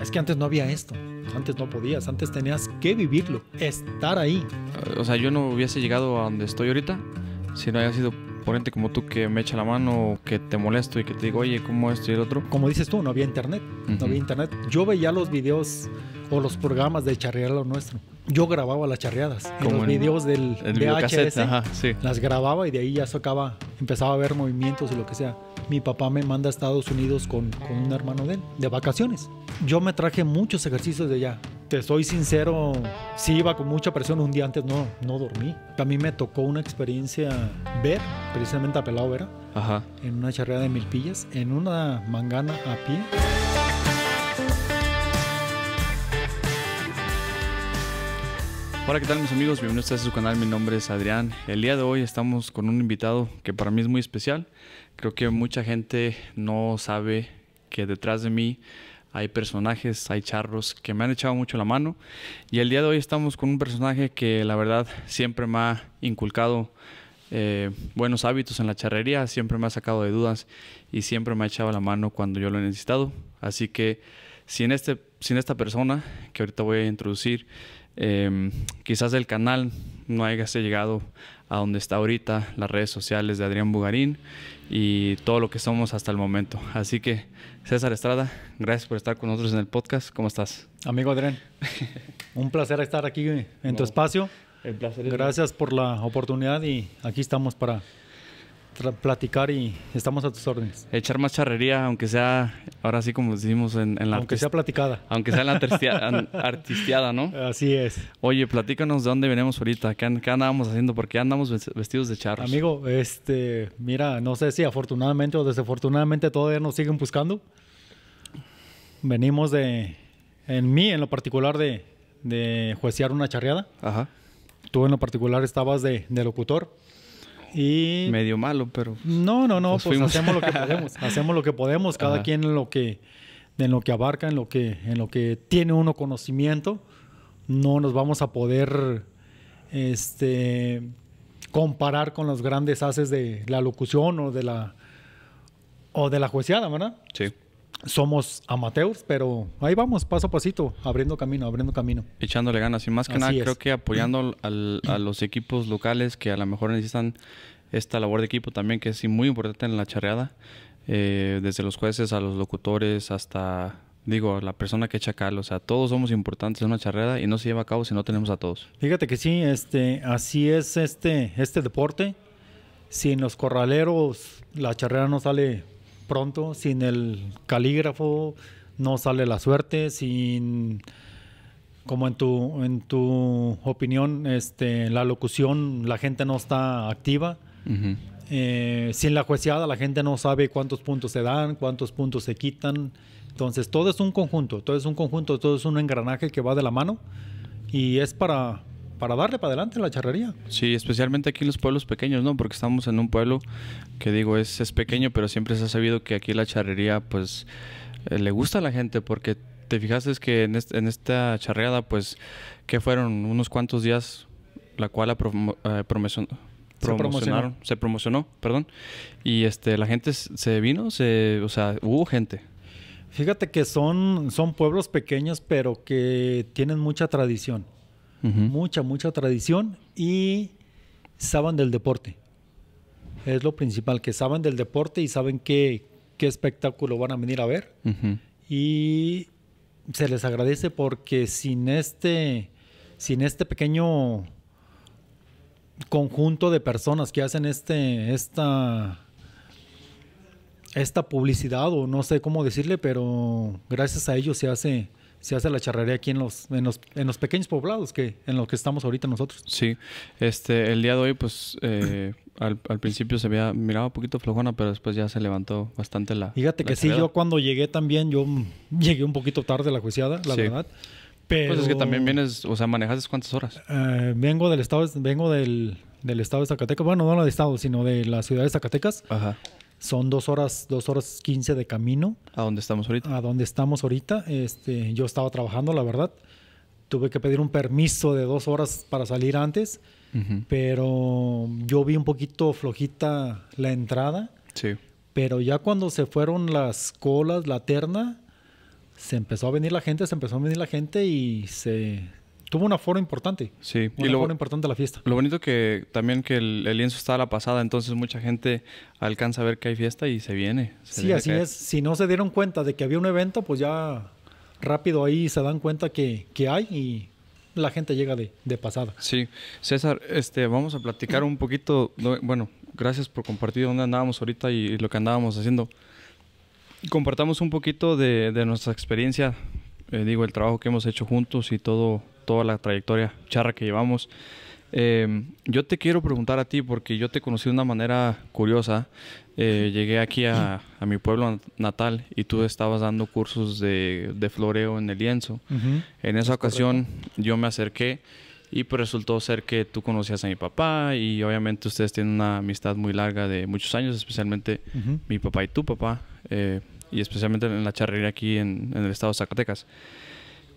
Es que antes no había esto, antes no podías, antes tenías que vivirlo, estar ahí. O sea, yo no hubiese llegado a donde estoy ahorita si no haya sido ponente como tú que me echa la mano, o que te molesto y que te digo, oye, ¿cómo esto y el otro? Como dices tú, no había internet, no había internet. Yo veía los videos o los programas de charrear lo nuestro. Yo grababa las charreadas En los videos del VHS, las grababa y de ahí ya sacaba, empezaba a ver movimientos y lo que sea. Mi papá me manda a Estados Unidos con, un hermano de él, de vacaciones. Yo me traje muchos ejercicios de allá. Te soy sincero, sí iba con mucha presión, un día antes no, no dormí. A mí me tocó una experiencia ver, precisamente a Pelado Vera, en una charreada de mil pillas, en una mangana a pie. Hola, ¿qué tal mis amigos? Bienvenidos a su canal, mi nombre es Adrián. El día de hoy estamos con un invitado que para mí es muy especial. Creo que mucha gente no sabe que detrás de mí hay personajes, hay charros que me han echado mucho la mano. Y el día de hoy estamos con un personaje que la verdad siempre me ha inculcado eh, buenos hábitos en la charrería, siempre me ha sacado de dudas y siempre me ha echado la mano cuando yo lo he necesitado. Así que sin, este, sin esta persona que ahorita voy a introducir, Em, quizás el canal no haya llegado a donde está ahorita, las redes sociales de Adrián Bugarín y todo lo que somos hasta el momento. Así que, César Estrada, gracias por estar con nosotros en el podcast. ¿Cómo estás? Amigo Adrián, un placer estar aquí en tu espacio. Gracias por la oportunidad y aquí estamos para platicar y estamos a tus órdenes. Echar más charrería, aunque sea, ahora sí como decimos en, la... Aunque sea platicada. Aunque sea en la artisteada, ¿no? Así es. Oye, platícanos de dónde venimos ahorita, qué, andamos andábamos haciendo, porque andamos vestidos de charros. Amigo, este, mira, no sé si afortunadamente o desafortunadamente todavía nos siguen buscando. Venimos de, en mí en lo particular, de, de juecear una charreada. Ajá. Tú en lo particular estabas de locutor medio malo, pero no, no, no, pues hacemos lo que podemos, hacemos lo que podemos, cada quien en lo que en lo que abarca, en lo que en lo que tiene uno conocimiento, no nos vamos a poder este comparar con los grandes haces de la locución o de la o de la jueceada, ¿verdad? Sí. Somos amateurs, pero ahí vamos, paso a pasito, abriendo camino, abriendo camino. Echándole ganas y más que nada creo que apoyando a los equipos locales que a lo mejor necesitan esta labor de equipo también que es muy importante en la charreada, eh, desde los jueces a los locutores hasta digo, la persona que echa cal, o sea, todos somos importantes en una charreada y no se lleva a cabo si no tenemos a todos. Fíjate que sí, este, así es este, este deporte. Sin los corraleros, la charreada no sale pronto, sin el calígrafo no sale la suerte, sin como en tu, en tu opinión, este, la locución, la gente no está activa. Eh, sin la jueceada la gente no sabe cuántos puntos se dan, cuántos puntos se quitan. Entonces todo es un conjunto, todo es un conjunto, todo es un engranaje que va de la mano y es para, para darle para adelante la charrería. Sí, especialmente aquí en los pueblos pequeños, ¿no? Porque estamos en un pueblo que digo es, pequeño, pero siempre se ha sabido que aquí la charrería pues eh, le gusta a la gente porque te fijaste que en, esta charreada pues que fueron unos cuantos días la cual la eh, promocionaron, se, promocionó, perdón. Y este, la gente se vino, se, o sea, hubo gente. Fíjate que son, son pueblos pequeños, pero que tienen mucha tradición. Mucha, mucha tradición. Y saben del deporte. Es lo principal, que saben del deporte y saben qué, espectáculo van a venir a ver. Y se les agradece porque sin este, sin este pequeño conjunto de personas que hacen este, esta, esta publicidad, o no sé cómo decirle, pero gracias a ellos se hace, se hace la charrería aquí en los, en los, en los pequeños poblados que, en los que estamos ahorita nosotros. Sí, este, el día de hoy, pues, eh, al, principio se había mirado un poquito flojona, pero después ya se levantó bastante la. Fíjate que sí, yo cuando llegué también, yo llegué un poquito tarde a la juiciada, la verdad pues es que también vienes, o sea, manejas cuántas horas. Eh, vengo del estado, vengo del, del estado de Zacatecas, bueno, no del estado, sino de la ciudad de Zacatecas. Ajá. Son dos horas, dos horas quince de camino. ¿A dónde estamos ahorita? A dónde estamos ahorita. Este, yo estaba trabajando, la verdad. Tuve que pedir un permiso de dos horas para salir antes, pero yo vi un poquito flojita la entrada. Sí. Pero ya cuando se fueron las colas, la terna, se empezó a venir la gente, se empezó a venir la gente y se tuvo un aforo importante. Sí, un aforo importante la fiesta. Lo bonito que también que el, lienzo está a la pasada, entonces mucha gente alcanza a ver que hay fiesta y se viene. sí, así es. Si no se dieron cuenta de que había un evento, pues ya rápido ahí se dan cuenta que, que hay y la gente llega de, de, pasada. Sí, César, este, vamos a platicar un poquito, bueno, gracias por compartir dónde andábamos ahorita y lo que andábamos haciendo compartamos un poquito de, de nuestra experiencia, eh, digo, el trabajo que hemos hecho juntos y todo, toda la trayectoria charra que llevamos. Em, yo te quiero preguntar a ti, porque yo te conocí de una manera curiosa. Eh, llegué aquí a, a, mi pueblo natal y tú estabas dando cursos de, de floreo en el lienzo. En esa ocasión yo me acerqué y pues resultó ser que tú conocías a mi papá y obviamente ustedes tienen una amistad muy larga de muchos años, especialmente mi papá y tu papá. Eh, y especialmente en la charrería aquí en, el estado de Zacatecas.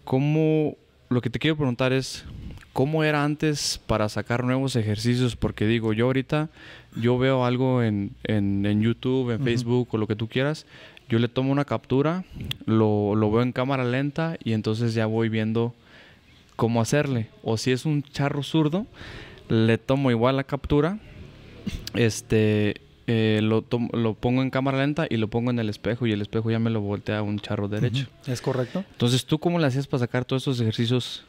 ¿Cómo, lo que te quiero preguntar es, ¿cómo era antes para sacar nuevos ejercicios? Porque digo, yo ahorita, yo veo algo en, YouTube, en Facebook o lo que tú quieras, yo le tomo una captura, lo, lo, veo en cámara lenta y entonces ya voy viendo cómo hacerle. O si es un charro zurdo, le tomo igual la captura, este, eh, lo, lo, pongo en cámara lenta y lo pongo en el espejo y el espejo ya me lo voltea a un charro derecho. ¿Es correcto? Entonces, ¿tú cómo le hacías para sacar todos esos ejercicios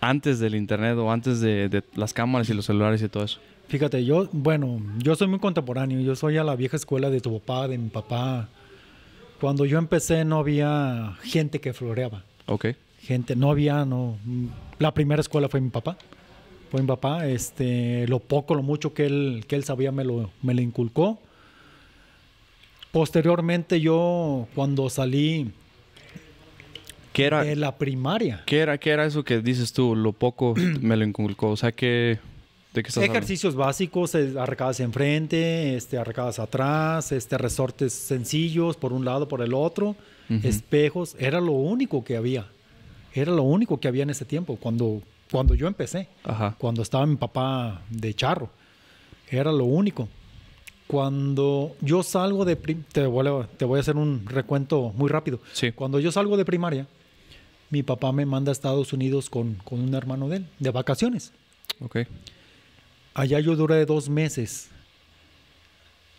antes del internet o antes de, de, las cámaras y los celulares y todo eso? Fíjate, yo, bueno, yo soy muy contemporáneo, yo soy a la vieja escuela de tu papá, de mi papá. Cuando yo empecé no había gente que floreaba. Ok. Gente, no había, no. La primera escuela fue mi papá. Pues papá, este, lo poco, lo mucho que él, que él sabía me lo, me inculcó. Posteriormente yo, cuando salí era, de la primaria. ¿qué era, ¿Qué era eso que dices tú? Lo poco me lo inculcó. O sea, que... ¿De qué Ejercicios básicos, eh, arrecadas enfrente, este, arrecadas atrás, este, resortes sencillos por un lado, por el otro, espejos. Era lo único que había. Era lo único que había en ese tiempo. Cuando cuando yo empecé, cuando estaba mi papá de charro, era lo único. Cuando yo salgo de... Te voy, a, te voy a hacer un recuento muy rápido. Sí. Cuando yo salgo de primaria, mi papá me manda a Estados Unidos con, con un hermano de él, de vacaciones. Okay. Allá yo duré dos meses.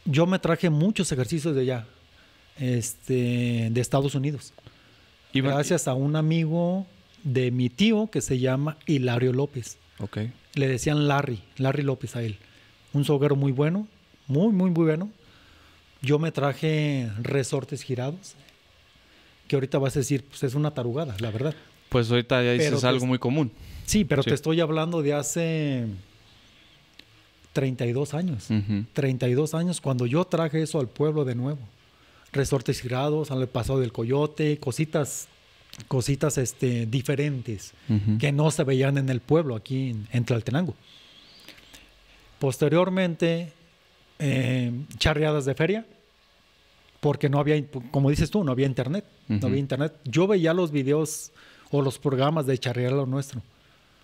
Yo me traje muchos ejercicios de allá, este, de Estados Unidos. Y gracias a un amigo de mi tío que se llama Hilario López. Okay. Le decían Larry, Larry López a él. Un soguero muy bueno, muy, muy, muy bueno. Yo me traje resortes girados, que ahorita vas a decir, pues es una tarugada, la verdad. Pues ahorita ya dices pues, algo muy común. Sí, pero te estoy hablando de hace 32 años. 32 años cuando yo traje eso al pueblo de nuevo. Resortes girados, al pasado del coyote, cositas cositas este, diferentes que no se veían en el pueblo, aquí en, Tlaltenango. Posteriormente, eh, charreadas de feria, porque no había, como dices tú, no había internet. No había internet. Yo veía los videos o los programas de charrear lo nuestro.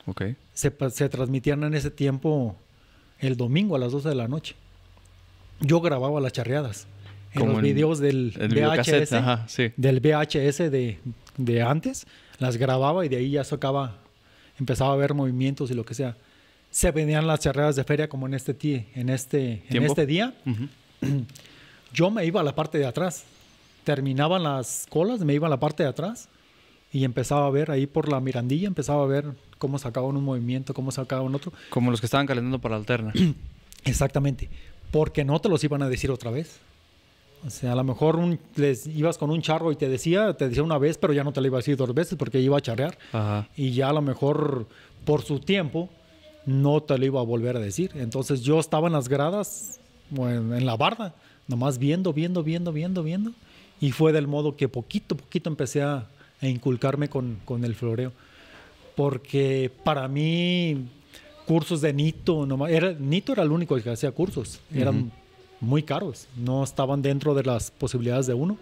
Okay. Se, se transmitían en ese tiempo el domingo a las 12 de la noche. Yo grababa las charreadas en los videos del, VHS, del VHS de de antes, las grababa y de ahí ya sacaba, empezaba a ver movimientos y lo que sea. Se venían las charreras de feria como en este, en este, en este día. Yo me iba a la parte de atrás. Terminaban las colas, me iba a la parte de atrás y empezaba a ver ahí por la mirandilla, empezaba a ver cómo sacaban un movimiento, cómo sacaban otro. Como los que estaban calentando para la alterna. Exactamente, porque no te los iban a decir otra vez. O sea, a lo mejor les ibas con un charro y te decía, te decía una vez, pero ya no te lo iba a decir dos veces porque iba a charrear. Y ya a lo mejor por su tiempo no te lo iba a volver a decir. Entonces yo estaba en las gradas, en, la barda, nomás viendo, viendo, viendo, viendo, viendo. Y fue del modo que poquito, poquito empecé a, inculcarme con, con el floreo. Porque para mí cursos de Nito, no era, Nito era el único que hacía cursos. Eran muy caros, no estaban dentro de las posibilidades de uno.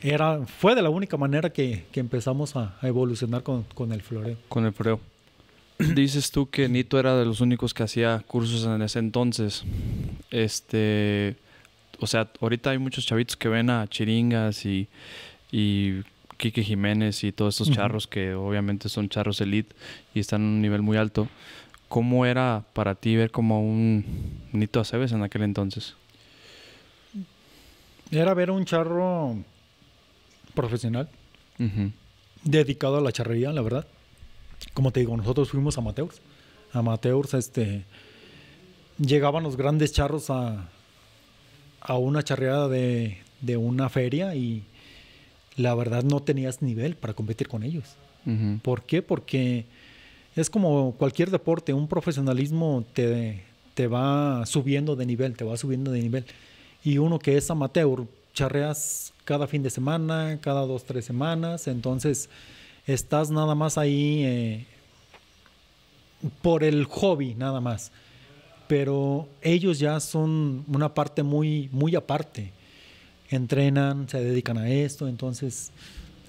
Era, fue de la única manera que, que empezamos a, evolucionar con, con, el floreo. Con el floreo. Dices tú que Nito era de los únicos que hacía cursos en ese entonces. Este, o sea, ahorita hay muchos chavitos que ven a Chiringas y, y Quique Jiménez y todos estos charros que obviamente son charros elite y están en un nivel muy alto. ¿Cómo era para ti ver como un Nito Aceves en aquel entonces? Era ver un charro profesional, dedicado a la charrería, la verdad. Como te digo, nosotros fuimos amateurs. Amateurs, este. Llegaban los grandes charros a, a una charreada de, de una feria y la verdad no tenías nivel para competir con ellos. ¿Por qué? Porque es como cualquier deporte, un profesionalismo te, te va subiendo de nivel, te va subiendo de nivel. Y uno que es amateur, charreas cada fin de semana, cada dos, tres semanas, entonces estás nada más ahí eh, por el hobby, nada más. Pero ellos ya son una parte muy, muy aparte. Entrenan, se dedican a esto, entonces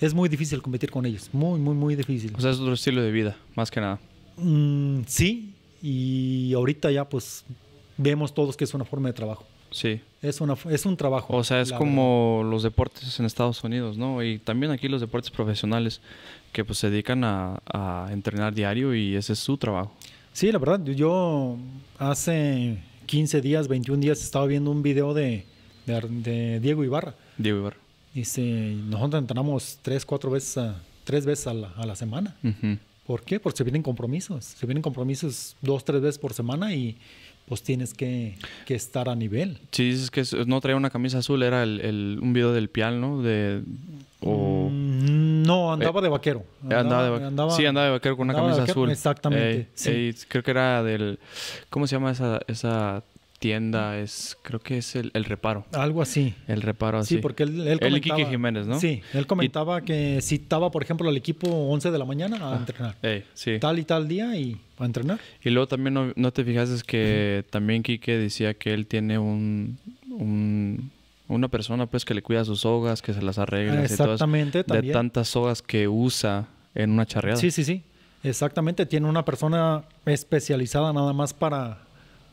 es muy difícil competir con ellos, muy, muy, muy difícil. O sea, es otro estilo de vida, más que nada. Mm, sí, y ahorita ya pues vemos todos que es una forma de trabajo. Sí. Es, una, es un trabajo. O sea, es como los deportes en Estados Unidos, ¿no? Y también aquí los deportes profesionales que pues se dedican a, entrenar diario y ese es su trabajo. Sí, la verdad, yo hace 15 días, 21 días estaba viendo un video de, de Diego Ibarra. Diego Ibarra Dice, nosotros entrenamos tres, cuatro veces, a, tres veces a la, a la semana. ¿Por qué? Porque se vienen compromisos. Se vienen compromisos dos, tres veces por semana y pues tienes que, estar a nivel. Si dices que no traía una camisa azul, era el, un video del pial, ¿no? De, mm, No, eh, eh, andaba de vaquero. Andaba, sí, andaba de vaquero con una camisa azul. Exactamente. sí. creo que era del... ¿Cómo se llama esa tienda, es creo que es el, reparo. Algo así. El reparo así. Sí, porque él, comentaba... Jiménez, ¿no? Sí, él comentaba que citaba, por ejemplo, al equipo 11 de la mañana a ah, entrenar. Tal y tal día y a entrenar. Y luego también no, te fijas es que también Quique decía que él tiene un, un una persona pues que le cuida sus sogas, que se las arregla. Exactamente, y todas, De tantas sogas que usa en una charreada. Sí, sí, sí. Exactamente. Tiene una persona especializada nada más para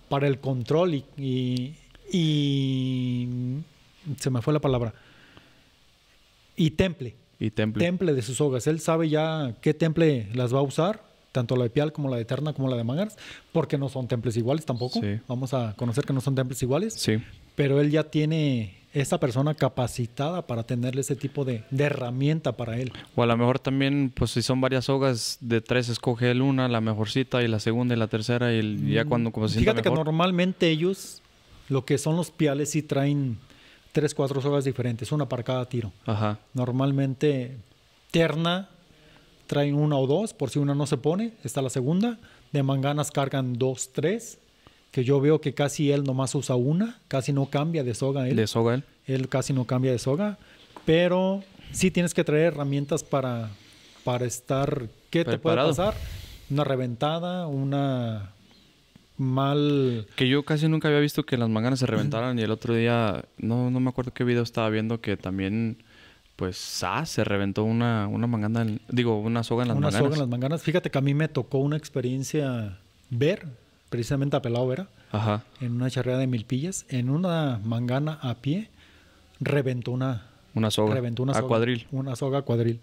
para el control y, y, se me fue la palabra. Y temple. Y temple. Temple de sus hogas, Él sabe ya qué temple las va a usar, tanto la de Pial como la de Eterna como la de Mangars, porque no son temples iguales tampoco. Vamos a conocer que no son temples iguales. Sí pero él ya tiene esa persona capacitada para tenerle ese tipo de, herramienta para él. O a lo mejor también, pues si son varias sogas, de tres escoge él una, la mejorcita y la segunda y la tercera y ya mm, cuando como se Fíjate que normalmente ellos, lo que son los piales, sí traen tres, cuatro sogas diferentes, una para cada tiro. Ajá. Normalmente terna traen una o dos, por si una no se pone, está la segunda. De manganas cargan dos, tres que yo veo que casi él nomás usa una, casi no cambia de soga él. De soga él. Él casi no cambia de soga, pero sí tienes que traer herramientas para, para estar, ¿qué te puede pasar? Una reventada, una mal... Que yo casi nunca había visto que las manganas se reventaran y el otro día, no, no me acuerdo qué video estaba viendo que también pues ah, se reventó una, una mangana, digo, una soga en las manganas. Una soga en las manganas. Fíjate que a mí me tocó una experiencia ver precisamente a ajá, en una charreada de mil pillas, en una mangana a pie, reventó una, una soga. una a cuadril. Una soga cuadril.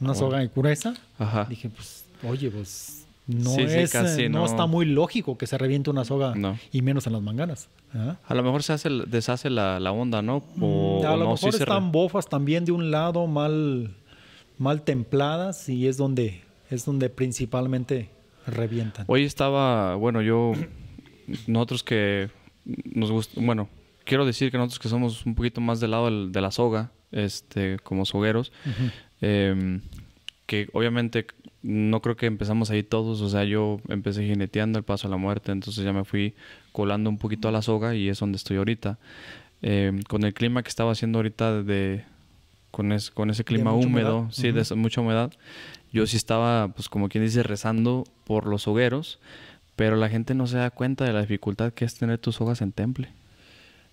Una soga gruesa. Ajá. Dije, pues, oye, pues no, es, está muy lógico que se reviente una soga y menos en las manganas. ¿ah? A lo mejor se hace, deshace la, onda, ¿no? Mm, a lo mejor están bofas también de un lado, mal, mal templadas y es donde, es donde principalmente Revientan. Hoy estaba, bueno, yo, nosotros que nos gusta, bueno, quiero decir que nosotros que somos un poquito más del lado de la soga, este, como sogueros, em, que obviamente no creo que empezamos ahí todos, o sea, yo empecé jineteando el paso a la muerte, entonces ya me fui colando un poquito a la soga y es donde estoy ahorita. Em, con el clima que estaba haciendo ahorita de, con, ese clima húmedo, sí, de mucha humedad, yo sí estaba, pues como quien dice, rezando por los hogueros, pero la gente no se da cuenta de la dificultad que es tener tus hojas en temple.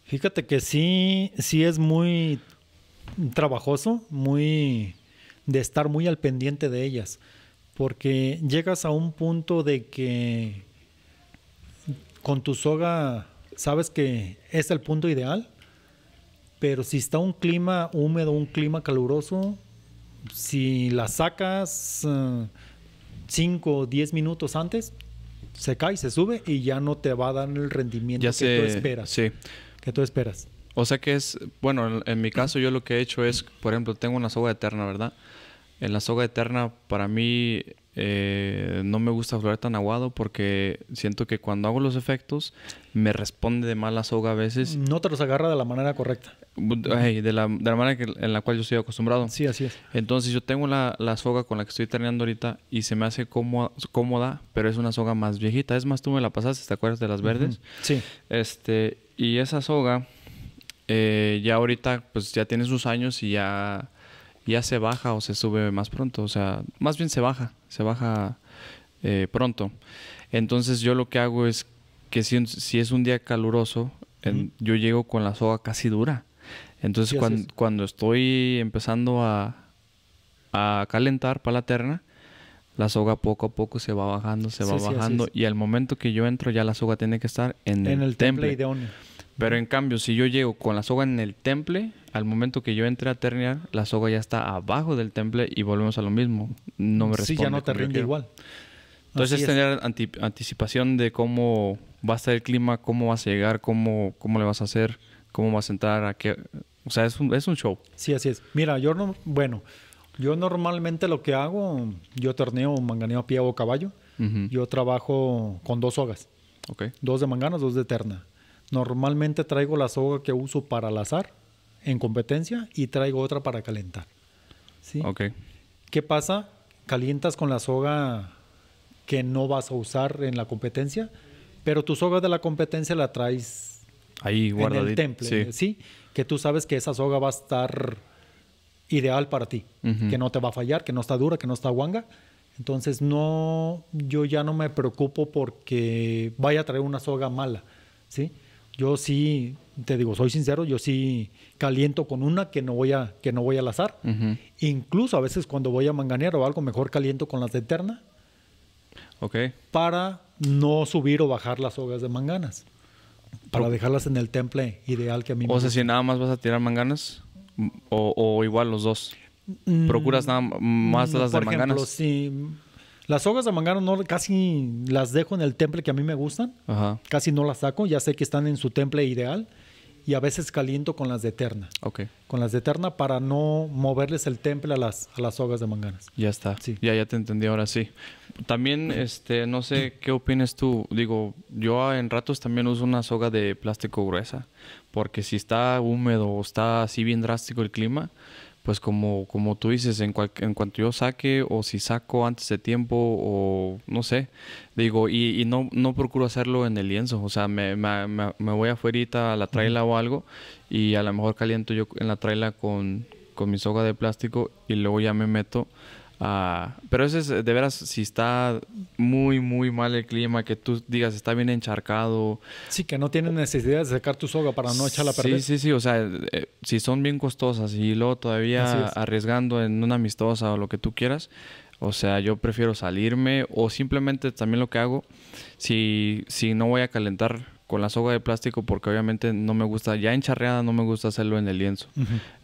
Fíjate que sí, sí es muy trabajoso, muy de estar muy al pendiente de ellas, porque llegas a un punto de que con tu soga sabes que es el punto ideal, pero si está un clima húmedo, un clima caluroso, si la sacas 5 eh, o 10 minutos antes, se cae, se sube y ya no te va a dar el rendimiento que tú esperas. Que tú esperas. O sea que es, bueno, en, mi caso yo lo que he hecho es, por ejemplo, tengo una soga eterna, ¿verdad? En la soga eterna para mí eh, no me gusta florear tan aguado porque siento que cuando hago los efectos me responde de mala soga a veces. No te los agarra de la manera correcta de, la, de, la, manera en la cual yo estoy acostumbrado. Sí, así es. Entonces yo tengo la, soga con la que estoy terminando ahorita y se me hace cómoda, pero es una soga más viejita. Es más, tú me la pasaste, ¿te acuerdas de las verdes? Sí. Este, y esa soga eh, ya ahorita pues ya tiene sus años y ya, ya se baja o se sube más pronto. O sea, más bien se baja, se baja eh, pronto. Entonces yo lo que hago es que si, es un día caluroso, yo llego con la soga casi dura. Entonces, cuando, cuando, estoy empezando a, calentar para la terna, la soga poco a poco se va bajando, se va bajando. y al momento que yo entro, ya la soga tiene que estar en, el, temple. Pero en cambio, si yo llego con la soga en el temple, al momento que yo entre a ternear, la soga ya está abajo del temple y volvemos a lo mismo. No me responde. Sí, ya no te rinde igual. Entonces, es. tener anticipación de cómo va a estar el clima, cómo vas a llegar, cómo, cómo le vas a hacer cómo va a sentar, a O sea, es un, show. Sí, así es. Mira, yo no. Bueno, yo normalmente lo que hago, yo torneo manganeo a pie o caballo. Yo trabajo con dos sogas. Ok. Dos de manganas, dos de terna. Normalmente traigo la soga que uso para lazar en competencia y traigo otra para calentar. ¿Sí? ¿Qué pasa? Calientas con la soga que no vas a usar en la competencia, pero tu soga de la competencia la traes ahí En el temple, sí. Que tú sabes que esa soga va a estar ideal para ti, que no te va a fallar, que no está dura, que no está guanga. Entonces no, yo ya no me preocupo porque vaya a traer una soga mala, ¿sí? Yo sí, te digo, soy sincero, yo sí caliento con una que no voy a, que no voy a azar. Incluso a veces cuando voy a manganear o algo, mejor caliento con las de eterna. Ok. Para no subir o bajar las sogas de manganas. Para dejarlas en el temple ideal que a mí me O sea, si nada más vas a tirar manganas, o, igual los dos. Mm. ¿Procuras nada más las Ejemplo, si las hojas de mangano no, casi las dejo en el temple que a mí me gustan. Casi no las saco. Ya sé que están en su temple ideal y a veces caliento con las de Eterna. Ok. Con las de Eterna para no moverles el temple a las, las sogas de manganas. Ya está. Sí. Ya, ya te entendí, ahora sí. También, este, no sé, ¿qué opinas tú? Digo, yo en ratos también uso una soga de plástico gruesa, porque si está húmedo o está así bien drástico el clima, pues como, como tú dices, en, en cuanto yo saque o si saco antes de tiempo o no sé, digo, y, no, no procuro hacerlo en el lienzo, o sea, me, me, voy afuera a la traila o algo y a lo mejor caliento yo en la traila con, con mi soga de plástico y luego ya me meto Ah, pero eso es, de veras, si está muy, muy mal el clima, que tú digas, está bien encharcado. Sí, que no tienes necesidad de sacar tu soga para no echarla a perder. Sí, sí, sí, o sea, eh, si son bien costosas y luego todavía arriesgando en una amistosa o lo que tú quieras, o sea, yo prefiero salirme o simplemente también lo que hago, si, si no voy a calentar con la soga de plástico porque obviamente no me gusta, ya encharreada no me gusta hacerlo en el lienzo.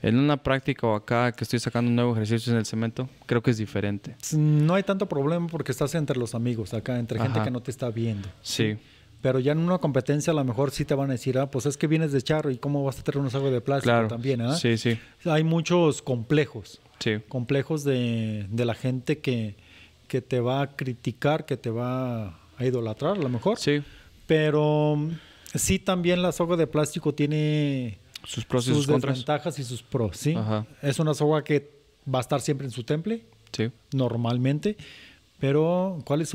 En una práctica o acá que estoy sacando un nuevo ejercicio en el cemento, creo que es diferente. No hay tanto problema porque estás entre los amigos acá, entre gente que no te está viendo. Sí. Pero ya en una competencia a lo mejor sí te van a decir, ah, pues es que vienes de charro y cómo vas a tener una soga de plástico también, ¿eh? Sí, sí. Hay muchos complejos. Sí. Complejos de, de la gente que, que te va a criticar, que te va a idolatrar a lo mejor. Sí pero mm, sí también la soga de plástico tiene sus y sus desventajas y sus pros, ¿sí? Es una soga que va a estar siempre en su temple, normalmente, pero ¿cuál es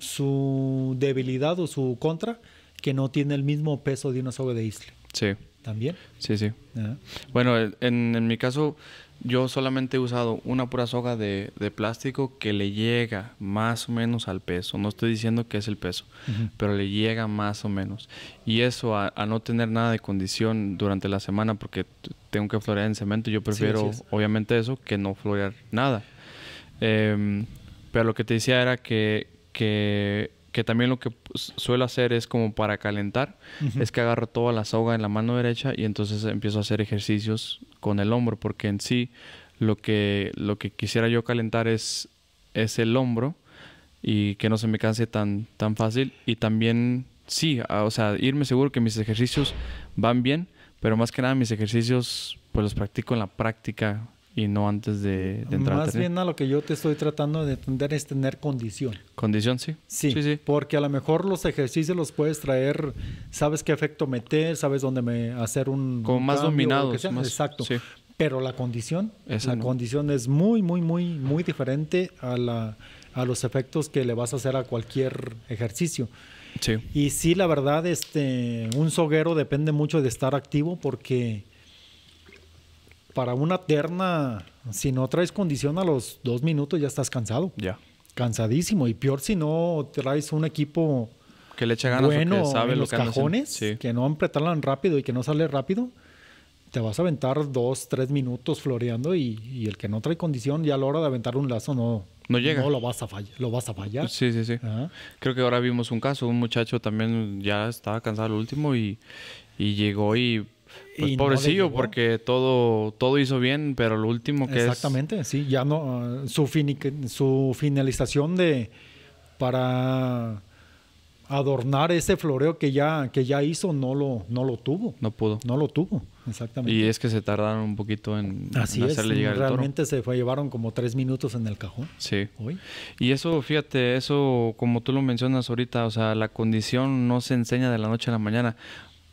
su, debilidad o su contra? Que no tiene el mismo peso de una soga de isle Sí. ¿También? Sí, sí. Bueno, en mi caso yo solamente he usado una pura soga de, plástico que le llega más o menos al peso. No estoy diciendo que es el peso, pero le llega más o menos. Y eso a, no tener nada de condición durante la semana porque tengo que florear en cemento, yo prefiero obviamente eso que no florear nada. Em, pero lo que te decía era que, que que también lo que pues, suelo hacer es como para calentar, es que agarro toda la soga en la mano derecha y entonces empiezo a hacer ejercicios con el hombro, porque en sí lo que, lo que quisiera yo calentar es, es el hombro y que no se me canse tan, tan fácil. Y también, sí, ah, o sea, irme seguro que mis ejercicios van bien, pero más que nada mis ejercicios pues los practico en la práctica y no antes de, entrar. Más bien a lo que yo te estoy tratando de entender es tener condición. Condición, sí. Sí, porque a lo mejor los ejercicios los puedes traer, sabes qué efecto meter, sabes dónde me hacer un... Como más dominado. Exacto. Pero la condición, la condición es muy, muy, muy, muy diferente a, la, a los efectos que le vas a hacer a cualquier ejercicio. Sí. Y sí, la verdad, este, un soguero depende mucho de estar activo porque para una terna, si no traes condición a los dos minutos ya estás cansado. Ya. Cansadísimo. Y peor si no traes un equipo que le eche ganas bueno que sabe los cajones, que no apretan rápido y que no sale rápido. Te vas a aventar dos, tres minutos floreando y, el que no trae condición ya a la hora de aventar un lazo no, no llega. No lo vas a fallar. Lo vas a fallar. Sí, sí, sí. Creo que ahora vimos un caso, un muchacho también ya estaba cansado al último y, y llegó y pues pobrecillo, porque todo, todo hizo bien, pero lo último que es... Exactamente, sí, ya no. Ah, su, su finalización de. para adornar ese floreo que ya, que ya hizo, no lo, no lo tuvo. No pudo. No lo tuvo, exactamente. Y es que se tardaron un poquito en, hacerle llegar Realmente el se fue, llevaron como tres minutos en el cajón. Sí. Y eso, fíjate, eso, como tú lo mencionas ahorita, o sea, la condición no se enseña de la noche a la mañana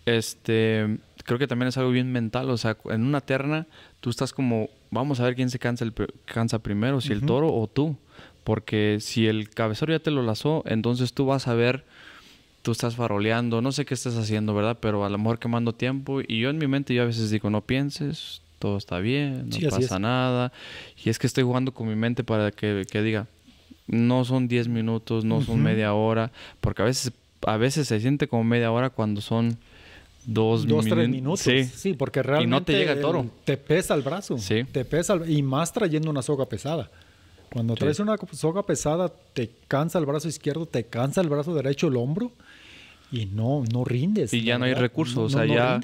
este, creo que también es algo bien mental. O sea, en una terna tú estás como, vamos a ver quién se cansa, el, cansa primero, si el toro o tú. Porque si el cabezón ya te lo lazó, entonces tú vas a ver, tú estás faroleando, no sé qué estás haciendo, ¿verdad? Pero a lo mejor quemando tiempo. Y yo en mi mente yo a veces digo, no pienses, todo está bien, no pasa nada. Y es que estoy jugando con mi mente para que, diga, no son 10 minutos, no son media hora, porque a veces, a veces se siente como media hora cuando son dos, tres minutos. Sí. porque realmente. no te Te pesa el brazo. Te pesa y más trayendo una soga pesada. Cuando traes una soga pesada, te cansa el brazo izquierdo, te cansa el brazo derecho, el hombro, y no, no rindes. Y ya no hay recursos. o sea, no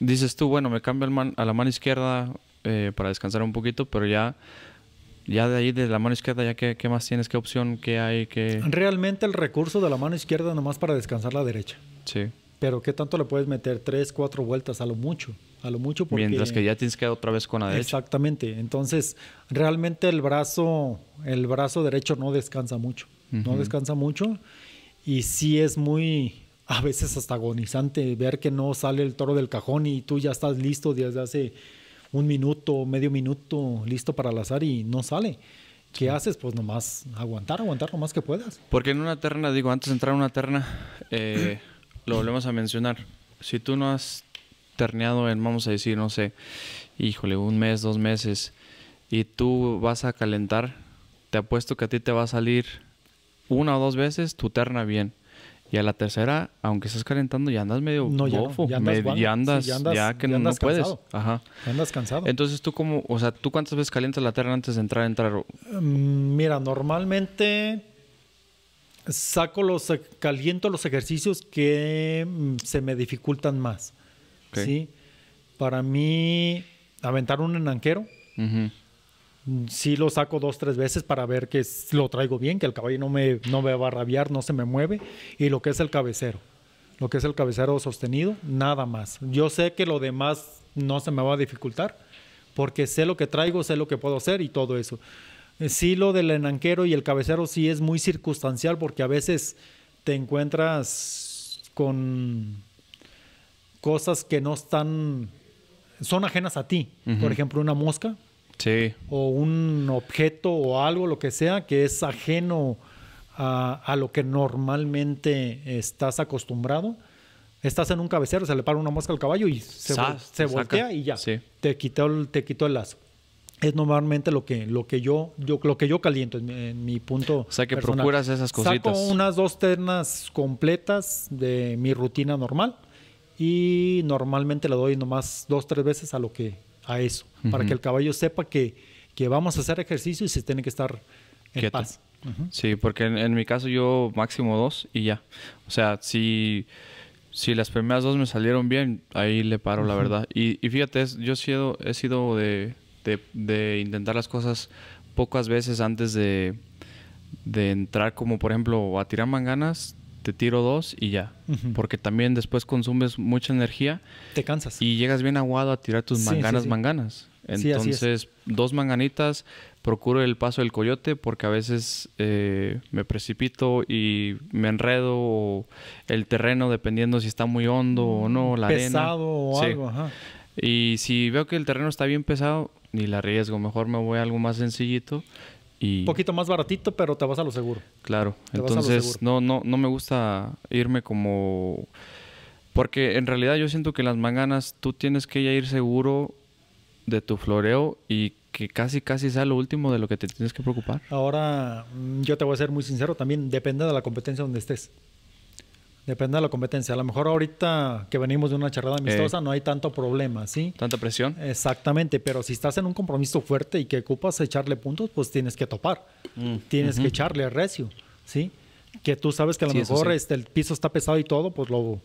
dices tú, bueno, me cambio a la mano izquierda eh, para descansar un poquito, pero ya ya de ahí, de la mano izquierda, ya qué, más tienes, qué opción, qué hay, que Realmente el recurso de la mano izquierda nomás para descansar la derecha. Sí pero ¿qué tanto le puedes meter? Tres, cuatro vueltas a lo mucho, a lo mucho. Porque, Mientras que ya tienes que otra vez con la derecha. Exactamente. Entonces, realmente el brazo, el brazo derecho no descansa mucho, no descansa mucho y sí es muy, a veces hasta agonizante ver que no sale el toro del cajón y tú ya estás listo desde hace un minuto, medio minuto, listo para al azar y no sale. ¿qué haces? Pues nomás aguantar, aguantar lo más que puedas. Porque en una terna, digo, antes de entrar en una terna, eh, lo volvemos a mencionar. Si tú no has terneado en, vamos a decir, no sé, híjole, un mes, dos meses, y tú vas a calentar, te apuesto que a ti te va a salir una o dos veces tu terna bien. Y a la tercera, aunque estás calentando, ya andas medio no, ya, bofo. No, andas, ya, andas ya, que no puedes. Ajá. Ya andas cansado. Entonces tú como, o sea, ¿tú cuántas veces calientas la terna antes de entrar a entrar? Mm, mira, normalmente saco los, eh, caliento los ejercicios que mm, se me dificultan más. ¿sí? Para mí, aventar un enanquero, sí lo saco dos, tres veces para ver que lo traigo bien, que el caballo no me, no me va a rabiar, no se me mueve, y lo que es el cabecero. Lo que es el cabecero sostenido, nada más. Yo sé que lo demás no se me va a dificultar, porque sé lo que traigo, sé lo que puedo hacer y todo eso. Eh, sí, lo del enanquero y el cabecero sí es muy circunstancial porque a veces te encuentras con cosas que no están, son ajenas a ti. Por ejemplo, una mosca. O un objeto o algo, lo que sea, que es ajeno a, lo que normalmente estás acostumbrado estás en un cabecero, se le para una mosca al caballo y se, voltea y ya. Te, quitó el, te quitó el lazo es normalmente lo que, lo que yo, yo, lo que yo caliento en, mi punto. O sea que procuras esas cositas. Saco unas dos ternas completas de mi rutina normal y normalmente le doy nomás dos tres veces a lo que a eso para que el caballo sepa que, que, vamos a hacer ejercicio y se tiene que estar en paz. Sí, porque en, mi caso yo máximo dos y ya. O sea, si si las primeras dos me salieron bien, ahí le paro, la verdad. Y, fíjate, yo he sido, he sido de, de, intentar las cosas pocas veces antes de, de entrar como por ejemplo a tirar manganas, te tiro dos y ya. Porque también después consumes mucha energía. Te cansas. Y llegas bien aguado a tirar tus manganas, manganas. Entonces, dos manganitas, procuro el paso del coyote porque a veces eh, me precipito y me enredo el terreno, dependiendo si está muy hondo o no, la arena. Pesado o algo, ajá. Y si veo que el terreno está bien pesado, ni la riesgo. Mejor me voy a algo más sencillito y... Un poquito más baratito, pero te vas a lo seguro. Claro. Entonces, no, no, no me gusta irme como... Porque en realidad yo siento que las manganas tú tienes que ya ir seguro de tu floreo y que casi, casi sea lo último de lo que te tienes que preocupar. Ahora, mm, yo te voy a ser muy sincero, también depende de la competencia donde estés. Depende de la competencia. A lo mejor ahorita que venimos de una charrada amistosa no hay tanto problema, ¿sí? Tanta presión. Exactamente, pero si estás en un compromiso fuerte y que ocupas echarle puntos, pues tienes que topar. Mm. tienes que echarle recio, ¿sí? Que tú sabes que a lo mejor este, el piso está pesado y todo, pues lo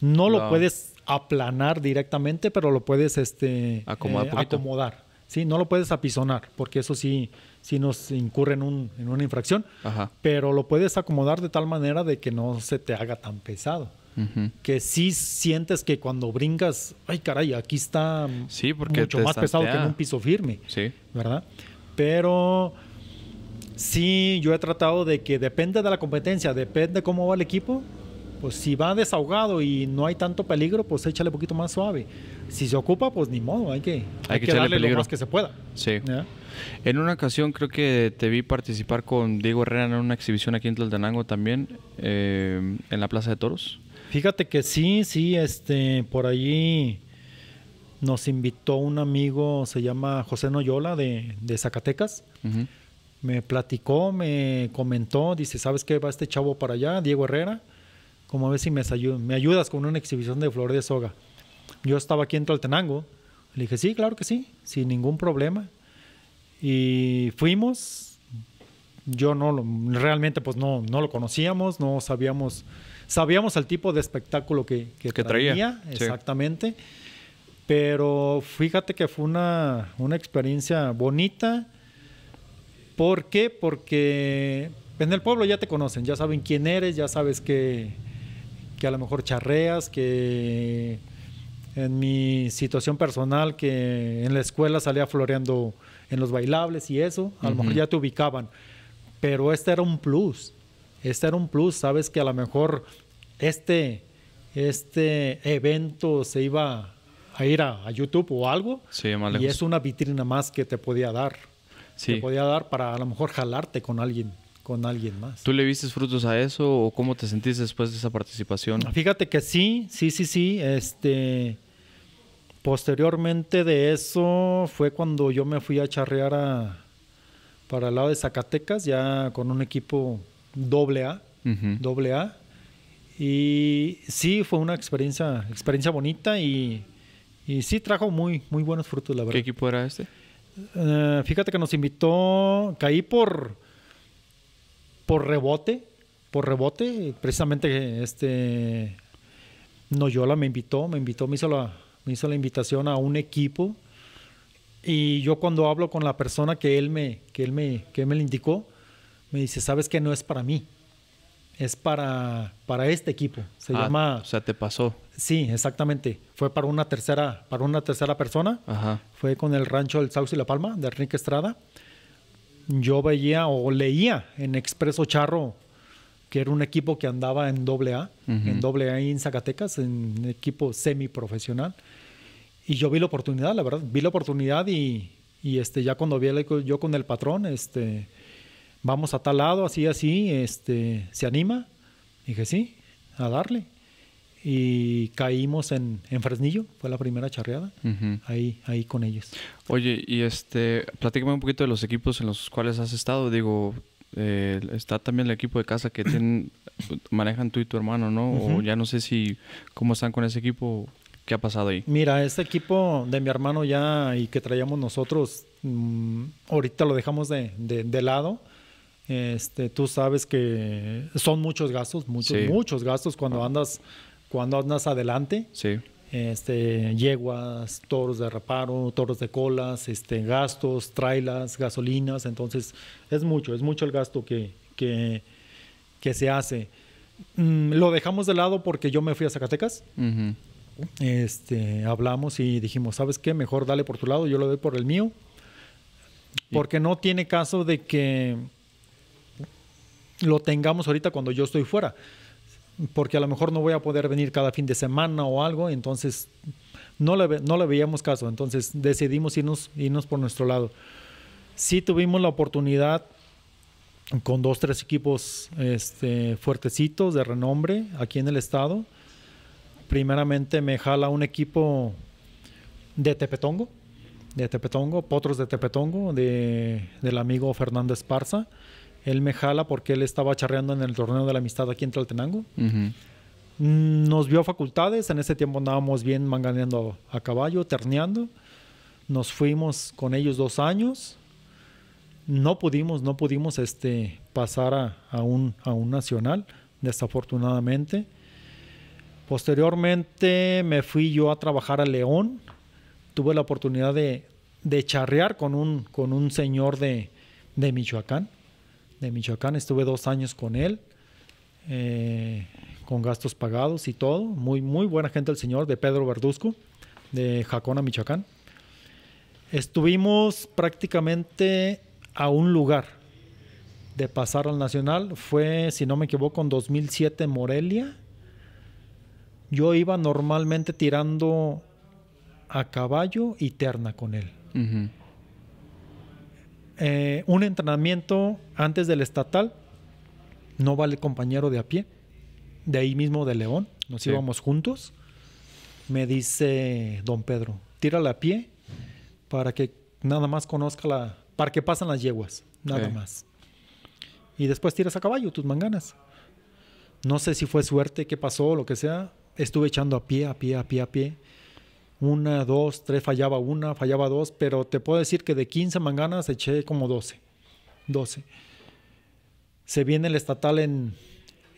no lo puedes aplanar directamente, pero lo puedes este, acomodar, eh, acomodar. Sí, no lo puedes apisonar, porque eso sí si nos incurren en, un, una infracción, pero lo puedes acomodar de tal manera de que no se te haga tan pesado. Que si sientes que cuando brincas, ay caray, aquí está mucho más pesado que en un piso firme, ¿verdad? Pero sí, yo he tratado de que depende de la competencia, depende cómo va el equipo, pues si va desahogado y no hay tanto peligro, pues échale un poquito más suave. Si se ocupa, pues ni modo, hay que, hay, que, darle lo más que se pueda. Sí. En una ocasión creo que te vi participar con Diego Herrera en una exhibición aquí en Tlaltenango también, eh, en la Plaza de Toros. Fíjate que sí, sí, este, por allí nos invitó un amigo, se llama José Noyola de, Zacatecas. Me platicó, me comentó, dice, ¿sabes qué? Va este chavo para allá, Diego Herrera como a ver si me, ayudas con una exhibición de flor de soga. Yo estaba aquí en Tlaltenango. Le dije, sí, claro que sí, sin ningún problema. Y fuimos. Yo no realmente pues no, no lo conocíamos, no sabíamos, sabíamos el tipo de espectáculo que, que, traía, Exactamente. Pero fíjate que fue una, una experiencia bonita. ¿Por qué? Porque en el pueblo ya te conocen, ya saben quién eres, ya sabes que que a lo mejor charreas, que en mi situación personal, que en la escuela salía floreando en los bailables y eso, a lo mejor ya te ubicaban. Pero este era un plus, este era un plus, sabes que a lo mejor este, este evento se iba a ir a, YouTube o algo, y es una vitrina más que te podía dar. Te podía dar para a lo mejor jalarte con alguien con alguien más. ¿Tú le viste frutos a eso o cómo te sentiste después de esa participación? Fíjate que sí, sí, sí, sí. Este, posteriormente de eso fue cuando yo me fui a charrear a, para el lado de Zacatecas, ya con un equipo doble A, doble A. Y sí, fue una experiencia, experiencia bonita y, y, sí trajo muy, muy buenos frutos, la verdad. ¿Qué equipo era este? Eh, fíjate que nos invitó, caí por por rebote, por rebote, precisamente este Noyola me invitó, me invitó, me hizo la, me hizo la invitación a un equipo y yo cuando hablo con la persona que él me, que él me, que me le indicó, me dice, sabes que no es para mí, es para, para este equipo. Se ah, llama. O sea, te pasó. Sí, exactamente. Fue para una tercera, para una tercera persona. Fue con el rancho del Sauce y La Palma de Enrique Estrada yo veía o leía en Expreso Charro que era un equipo que andaba en doble A, en doble A en Zacatecas, en equipo semiprofesional. Y yo vi la oportunidad, la verdad, vi la oportunidad y, este, ya cuando vi yo con el patrón, este, vamos a tal lado, así, así, este, se anima. dije, sí, a darle y caímos en, Fresnillo, fue la primera charreada, ahí, ahí con ellos. Oye, y este, platícame un poquito de los equipos en los cuales has estado, digo, eh, está también el equipo de casa que tienen, manejan tú y tu hermano, ¿no? O ya no sé si, cómo están con ese equipo, qué ha pasado ahí. Mira, este equipo de mi hermano ya y que traíamos nosotros, mm, ahorita lo dejamos de, lado, este, tú sabes que son muchos gastos, muchos, muchos gastos cuando ah. andas cuando andas adelante. Este, yeguas, toros de reparo, toros de colas, este, gastos, trailas, gasolinas. Entonces, es mucho, es mucho el gasto que, que, se hace. Mm, lo dejamos de lado porque yo me fui a Zacatecas. este, hablamos y dijimos, ¿sabes qué? Mejor dale por tu lado, yo lo doy por el mío. porque no tiene caso de que lo tengamos ahorita cuando yo estoy fuera porque a lo mejor no voy a poder venir cada fin de semana o algo, entonces no le, no le veíamos caso, entonces decidimos irnos, irnos por nuestro lado. Sí tuvimos la oportunidad con dos, tres equipos este, fuertecitos de renombre aquí en el estado. Primeramente me jala un equipo de Tepetongo, de Tepetongo, Potros de Tepetongo, de, del amigo Fernando Esparza. Él me jala porque él estaba charreando en el torneo de la amistad aquí en Tlaltenango. Mm, nos vio facultades, en ese tiempo andábamos bien manganeando a caballo, terneando. Nos fuimos con ellos dos años. No pudimos, no pudimos este, pasar a, a un, a un nacional, desafortunadamente. Posteriormente me fui yo a trabajar a León. Tuve la oportunidad de, charrear con un, con un señor de Michoacán de Michoacán. Estuve dos años con él, eh, con gastos pagados y todo. Muy, muy buena gente el señor, de Pedro Verduzco, de Jacona, Michoacán. Estuvimos prácticamente a un lugar de pasar al Nacional. Fue, si no me equivoco, en 2007 Morelia. Yo iba normalmente tirando a caballo y terna con él. Eh, un entrenamiento antes del estatal, no vale compañero de a pie, de ahí mismo de León, nos íbamos juntos. Me dice don Pedro, tírala a pie para que nada más conozca la, para que pasen las yeguas, nada más. Y después tiras a caballo tus manganas. No sé si fue suerte, qué pasó, lo que sea. Estuve echando a pie, a pie, a pie, a pie una, dos, tres, fallaba una, fallaba dos, pero te puedo decir que de 15 manganas eché como 12. 12. Se viene el estatal en,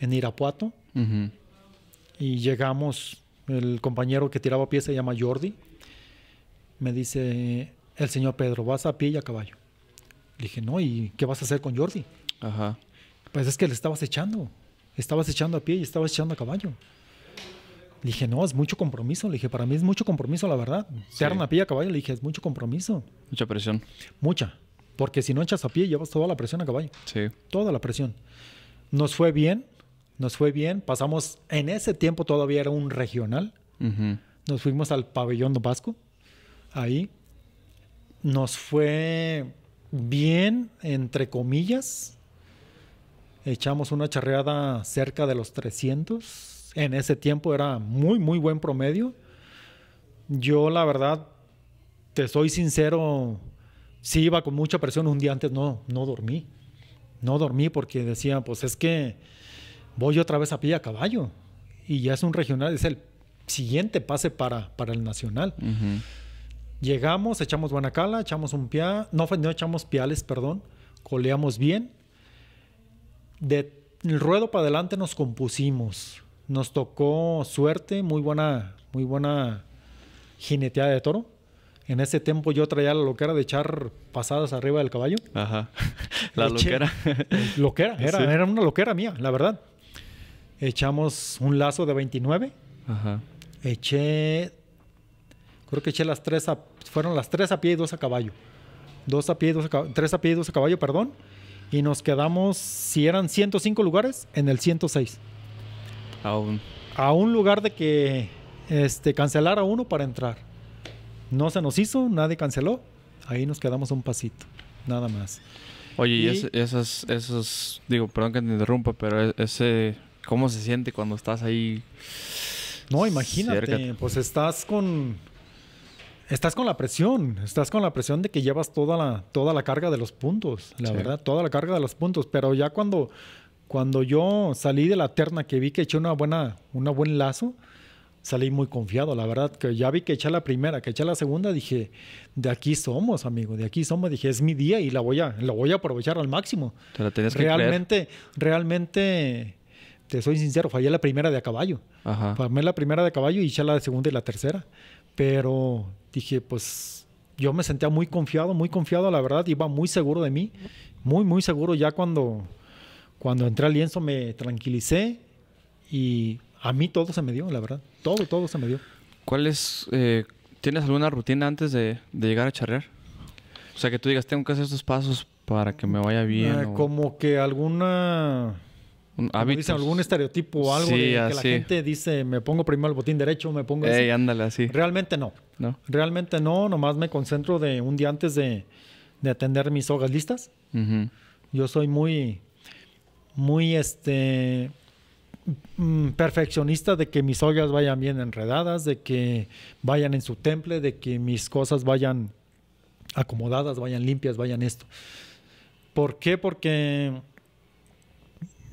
en Irapuato y llegamos, el compañero que tiraba pie se llama Jordi, me dice el señor Pedro, vas a pie y a caballo. Le dije, no, ¿y qué vas a hacer con Jordi? Pues es que le estabas echando, estabas echando a pie y estabas echando a caballo. Le dije, no, es mucho compromiso. Le dije, para mí es mucho compromiso, la verdad. Te pie a caballo, le dije, es mucho compromiso. Mucha presión. Mucha. Porque si no echas a pie, llevas toda la presión a caballo. Sí. Toda la presión. Nos fue bien, nos fue bien. Pasamos, en ese tiempo todavía era un regional. Nos fuimos al pabellón de Vasco. Ahí. Nos fue bien, entre comillas. Echamos una charreada cerca de los 300 en ese tiempo era muy, muy buen promedio. Yo, la verdad, te soy sincero, sí iba con mucha presión. Un día antes no, no dormí. No dormí porque decía, pues es que voy otra vez a pie a caballo. Y ya es un regional, es el siguiente pase para, para el nacional. Llegamos, echamos buena cala, echamos un pia, no, no echamos piales, perdón, coleamos bien. De el ruedo para adelante nos compusimos. Nos tocó suerte, muy buena, muy buena jineteada de toro. En ese tiempo yo traía la loquera de echar pasadas arriba del caballo. Ajá. La loquera. loquera, era, era una loquera mía, la verdad. Echamos un lazo de 29. Ajá. Eché, creo que eché las tres, fueron las tres a pie y dos a caballo. Dos a pie, dos a, tres a pie y dos a caballo, perdón. Y nos quedamos, si eran 105 lugares, en el 106. A un, a un lugar de que este, cancelara uno para entrar. No se nos hizo, nadie canceló. Ahí nos quedamos un pasito, nada más. Oye, y, esos digo, perdón que te interrumpa, pero e, ese, ¿cómo se siente cuando estás ahí? No, imagínate, pues estás con, estás con la presión, estás con la presión de que llevas toda la, toda la carga de los puntos, la verdad, toda la carga de los puntos, pero ya cuando cuando yo salí de la terna que vi que eché una buena, una buen lazo, salí muy confiado, la verdad, que ya vi que eché la primera, que eché la segunda, dije, de aquí somos, amigo, de aquí somos, dije, es mi día y la voy a, la voy a aprovechar al máximo. Te la tenías que realmente, realmente, te soy sincero, fallé la primera de a caballo. Ajá. Fallé la primera de caballo y eché la segunda y la tercera. Pero dije, pues yo me sentía muy confiado, muy confiado, la verdad, iba muy seguro de mí, muy, muy seguro ya cuando cuando entré al lienzo me tranquilicé y a mí todo se me dio, la verdad. Todo, todo se me dio. ¿Cuál es, eh, ¿Tienes alguna rutina antes de, llegar a charrear? O sea, que tú digas, tengo que hacer estos pasos para que me vaya bien. Ah, como que alguna... algún estereotipo o algo que la gente dice, me pongo primero el botín derecho, me pongo Ey, así. ándale, así. Realmente no. no. Realmente no, nomás me concentro de un día antes de, de atender mis hogas listas. Yo soy muy muy este mm, perfeccionista de que mis ollas vayan bien enredadas, de que vayan en su temple, de que mis cosas vayan acomodadas, vayan limpias, vayan esto. ¿Por qué? Porque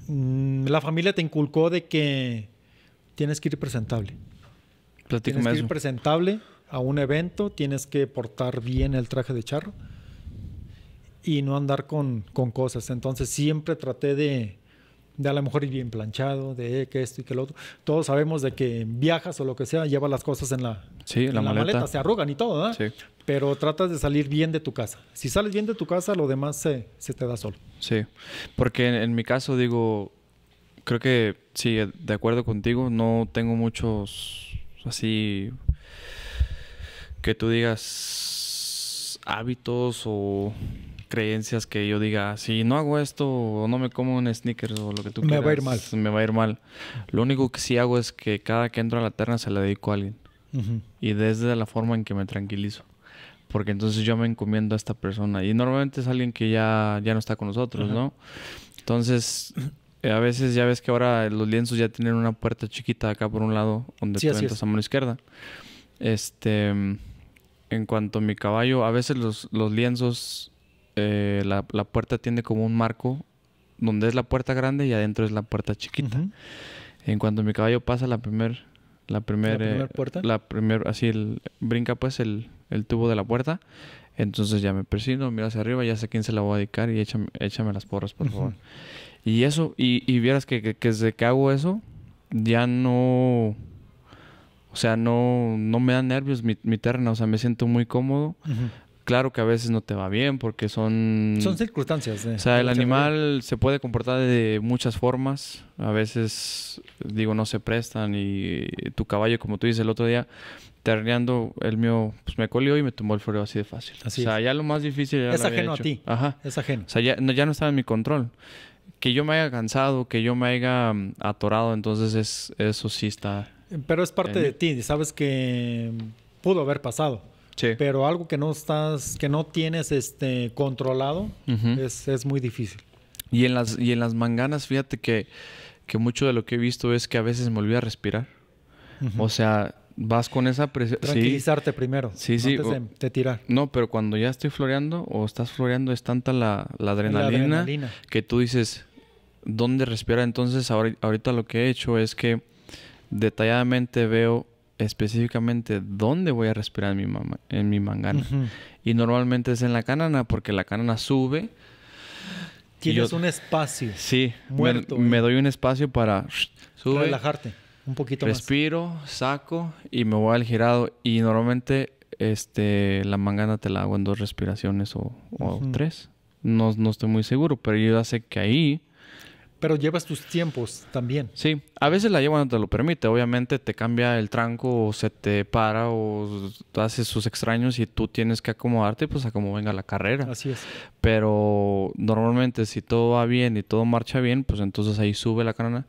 mm, la familia te inculcó de que tienes que ir presentable. tienes que ir presentable a un evento, tienes que portar bien el traje de charro y no andar con, con cosas. Entonces siempre traté de, de a lo mejor ir bien planchado, de que esto y que lo otro. Todos sabemos de que viajas o lo que sea, llevas las cosas en la, sí, la, maleta. se arrugan y todo, ¿verdad? Sí. Pero tratas de salir bien de tu casa. Si sales bien de tu casa, lo demás se, se te da solo. Sí, porque en, mi caso digo, creo que sí, de acuerdo contigo, no tengo muchos así que tú digas hábitos o creencias que yo diga, si no hago esto o no me como un sneakers o lo que tú quieras, me va a ir mal. Me va a ir mal. Lo único que sí hago es que cada que entro a la terna se la dedico a alguien. Y desde la forma en que me tranquilizo. Porque entonces yo me encomiendo a esta persona. Y normalmente es alguien que ya, ya no está con nosotros, ¿no? Entonces, eh, a veces ya ves que ahora los lienzos ya tienen una puerta chiquita acá por un lado, donde sí, tú a mano izquierda. Este en cuanto a mi caballo, a veces los, los lienzos eh, la, puerta tiene como un marco donde es la puerta grande y adentro es la puerta chiquita. En cuanto mi caballo pasa la primer, la primer, la eh, puerta, así el, brinca pues el, tubo de la puerta. Entonces ya me persino, miro hacia arriba, ya sé quién se la voy a dedicar y échame, échame las porras, por favor. Y eso, y, y vieras que, que, desde que hago eso, ya no, o sea, no, no me dan nervios mi, mi, terna, o sea, me siento muy cómodo claro que a veces no te va bien porque son... Son circunstancias. Eh, o sea, el animal se puede comportar de muchas formas. A veces, digo, no se prestan y tu caballo, como tú dices el otro día, terneando, el mío pues, me colió y me tomó el frío así de fácil. o sea, ya lo más difícil... Ya es lo ajeno había hecho. a ti. Ajá. Es ajeno. O sea, ya no, ya estaba en mi control que yo me haya cansado, que yo me haya mm, atorado, entonces es, eso sí está. Pero es parte de ti, sabes que pudo haber pasado. Pero algo que no estás, que no tienes este controlado, es, muy difícil. Y en las, y en las manganas, fíjate que, mucho de lo que he visto es que a veces me olvida respirar. O sea, vas con esa presión. Tranquilizarte primero. Sí, sí. Antes de, tirar. No, pero cuando ya estoy floreando o estás floreando, es tanta la, adrenalina, que tú dices, ¿dónde respirar? Entonces, ahorita lo que he hecho es que detalladamente veo específicamente dónde voy a respirar en mi, en mi mangana. Y normalmente es en la canana porque la canana sube. Tienes un espacio. Sí, muerto, me, eh. doy un espacio para relajarte un poquito respiro, más. Respiro, saco y me voy al girado. Y normalmente este, la mangana te la hago en dos respiraciones o, tres. No, no estoy muy seguro, pero yo ya sé que ahí pero llevas tus tiempos también. Sí, a veces la lleva no te lo permite. Obviamente te cambia el tranco o se te para o haces sus extraños y tú tienes que acomodarte pues a como venga la carrera. Así es. Pero normalmente si todo va bien y todo marcha bien, pues entonces ahí sube la carrera.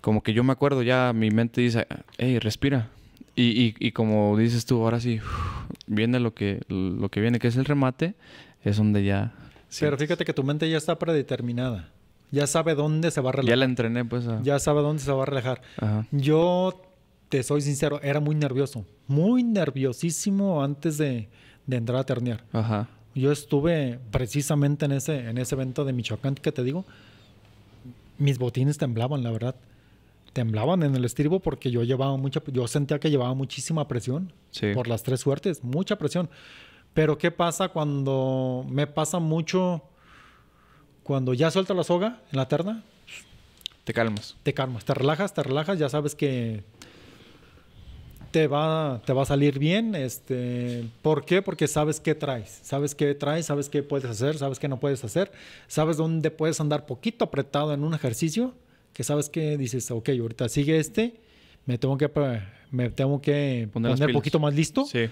Como que yo me acuerdo ya, mi mente dice, hey, respira. Y, como dices tú, ahora sí, viene lo que, lo que viene, que es el remate, es donde ya... Pero fíjate que tu mente ya está predeterminada. Ya sabe dónde se va a relajar. Ya la entrené, pues. Ya sabe dónde se va a relajar. Yo te soy sincero, era muy nervioso. Muy nerviosísimo antes de, entrar a ternear. Ajá. Yo estuve precisamente en ese, en ese evento de Michoacán que te digo. Mis botines temblaban, la verdad. Temblaban en el estribo porque yo llevaba mucha, yo sentía que llevaba muchísima presión sí. por las tres suertes, mucha presión. Pero ¿qué pasa cuando me pasa mucho? cuando ya suelta la soga en la terna, te calmas. Te calmas, te relajas, te relajas, ya sabes que te va, te va a salir bien. Este, ¿Por qué? Porque sabes qué traes, sabes qué traes, sabes qué puedes hacer, sabes qué no puedes hacer, sabes dónde puedes andar poquito apretado en un ejercicio, que sabes que dices, ok, ahorita sigue este, me tengo que, me tengo que poner, un poquito más listo, eh,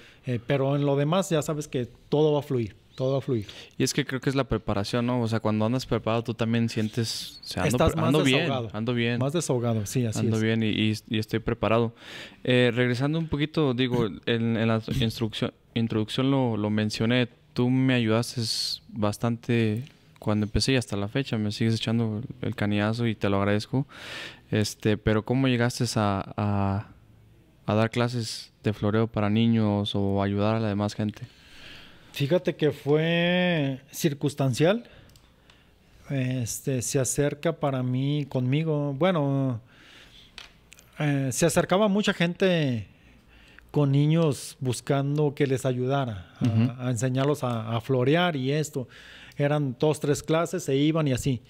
pero en lo demás ya sabes que todo va a fluir todo a fluir. Y es que creo que es la preparación, ¿no? O sea, cuando andas preparado tú también sientes, o ando, bien, ando bien. Más desahogado, sí, así ando bien y, estoy preparado. Eh, regresando un poquito, digo, en, la instrucción, introducción lo, mencioné, tú me ayudaste bastante cuando empecé y hasta la fecha me sigues echando el canillazo y te lo agradezco. Este, pero ¿cómo llegaste a, a, dar clases de floreo para niños o ayudar a la demás gente? Fíjate que fue circunstancial. Este, se acerca para mí, conmigo. Bueno, eh, se acercaba mucha gente con niños buscando que les ayudara a, enseñarlos a, florear y esto. Eran dos, tres clases, se iban y así.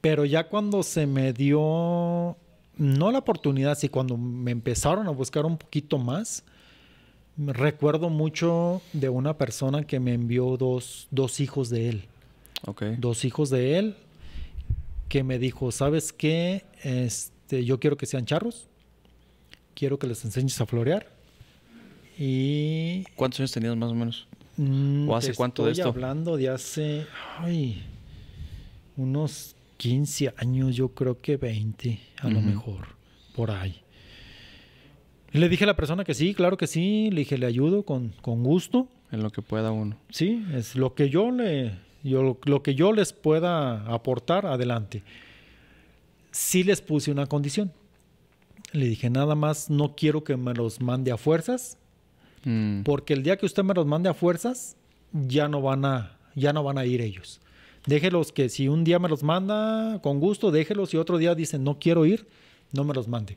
Pero ya cuando se me dio, no la oportunidad, si cuando me empezaron a buscar un poquito más, Recuerdo mucho de una persona que me envió dos, dos hijos de él. Dos hijos de él que me dijo, ¿sabes qué? Este, yo quiero que sean charros, quiero que les enseñes a florear. Y... ¿Cuántos años tenías más o menos? Mm, ¿O hace cuánto de esto? hablando de hace unos 15 años, yo creo que 20 a lo mejor, por ahí. Le dije a la persona que sí, claro que sí, le dije, le ayudo con, gusto. En lo que pueda uno. Sí, es lo que yo le, yo, lo que yo les pueda aportar, adelante. Sí les puse una condición. Le dije, nada más no quiero que me los mande a fuerzas, mm. porque el día que usted me los mande a fuerzas, ya no van a, ya no van a ir ellos. Déjelos que si un día me los manda, con gusto, déjelos, y otro día dicen, no quiero ir, no me los mande.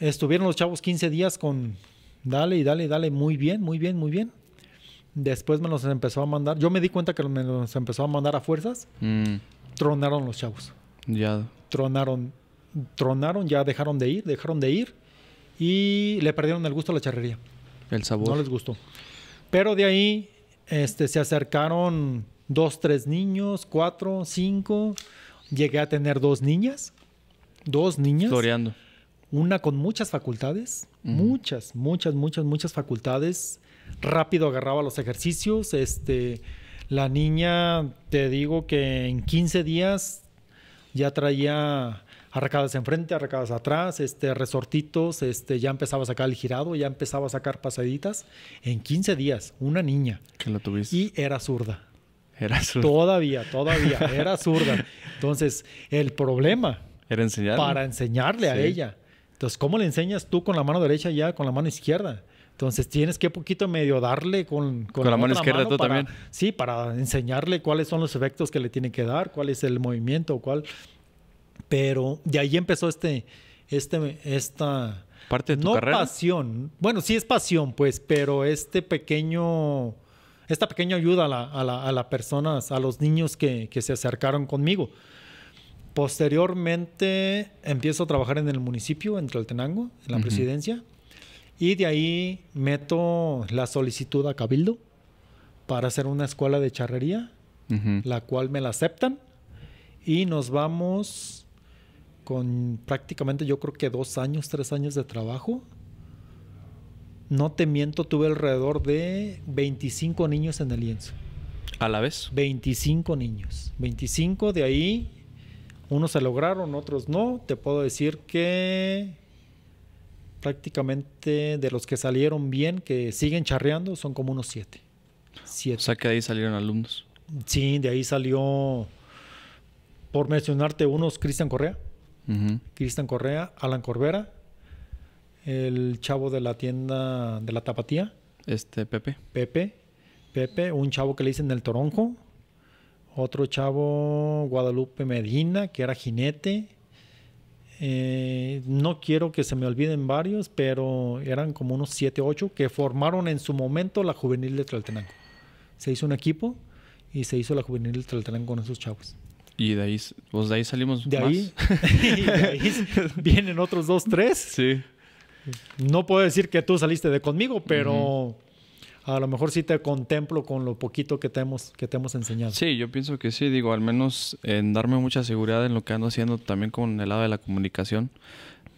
Estuvieron los chavos 15 días con dale y dale y dale, muy bien, muy bien, muy bien. Después me los empezó a mandar. Yo me di cuenta que me los empezó a mandar a fuerzas. Mm. Tronaron los chavos. Ya. Tronaron, tronaron, ya dejaron de ir, dejaron de ir. Y le perdieron el gusto a la charrería. El sabor. No les gustó. Pero de ahí este, se acercaron dos, tres niños, cuatro, cinco. Llegué a tener dos niñas. Dos niñas. Floreando una con muchas facultades, muchas, muchas, muchas, muchas facultades. Rápido agarraba los ejercicios. Este, la niña, te digo que en 15 días ya traía arracadas enfrente, arracadas atrás, este, resortitos, este, ya empezaba a sacar el girado, ya empezaba a sacar pasaditas. En 15 días, una niña. Que la tuviste. Y era zurda. Era zurda. Todavía, todavía, era zurda. Entonces, el problema. Era enseñarle. Para enseñarle a ella. Entonces, ¿cómo le enseñas tú con la mano derecha ya, con la mano izquierda? Entonces tienes que poquito medio darle con, con, la, mano izquierda para, también. Sí, para enseñarle cuáles son los efectos que le tiene que dar, cuál es el movimiento, cuál. Pero de ahí empezó este, este, esta parte de tu no pasión. Bueno, sí es pasión, pues, pero este pequeño, esta pequeña ayuda a las personas, a los niños que, que se acercaron conmigo. Posteriormente empiezo a trabajar en el municipio, en Tlaltenango, en la presidencia, y de ahí meto la solicitud a Cabildo para hacer una escuela de charrería, la cual me la aceptan, y nos vamos con prácticamente yo creo que dos años, tres años de trabajo. No te miento, tuve alrededor de 25 niños en el lienzo. ¿A la vez? 25 niños. 25 de ahí unos se lograron, otros no. Te puedo decir que prácticamente de los que salieron bien, que siguen charreando, son como unos siete. siete. O sea que de ahí salieron alumnos. Sí, de ahí salió, por mencionarte unos, Cristian Correa. Cristian Correa, Alan Corbera, el chavo de la tienda de la tapatía. Este, Pepe. Pepe. Pepe, un chavo que le dicen el Toronjo. Otro chavo, Guadalupe Medina, que era jinete. Eh, no quiero que se me olviden varios, pero eran como unos 7, 8 que formaron en su momento la juvenil de Tlaltenango. Se hizo un equipo y se hizo la juvenil de Tlaltenango con esos chavos. Y de ahí, pues, de ahí salimos. De, Ahí, vienen otros dos, tres. Sí. No puedo decir que tú saliste de conmigo, pero a lo mejor sí te contemplo con lo poquito que te hemos, que enseñado. Sí, yo pienso que sí, digo, al menos en darme mucha seguridad en lo que ando haciendo también con el lado de la comunicación.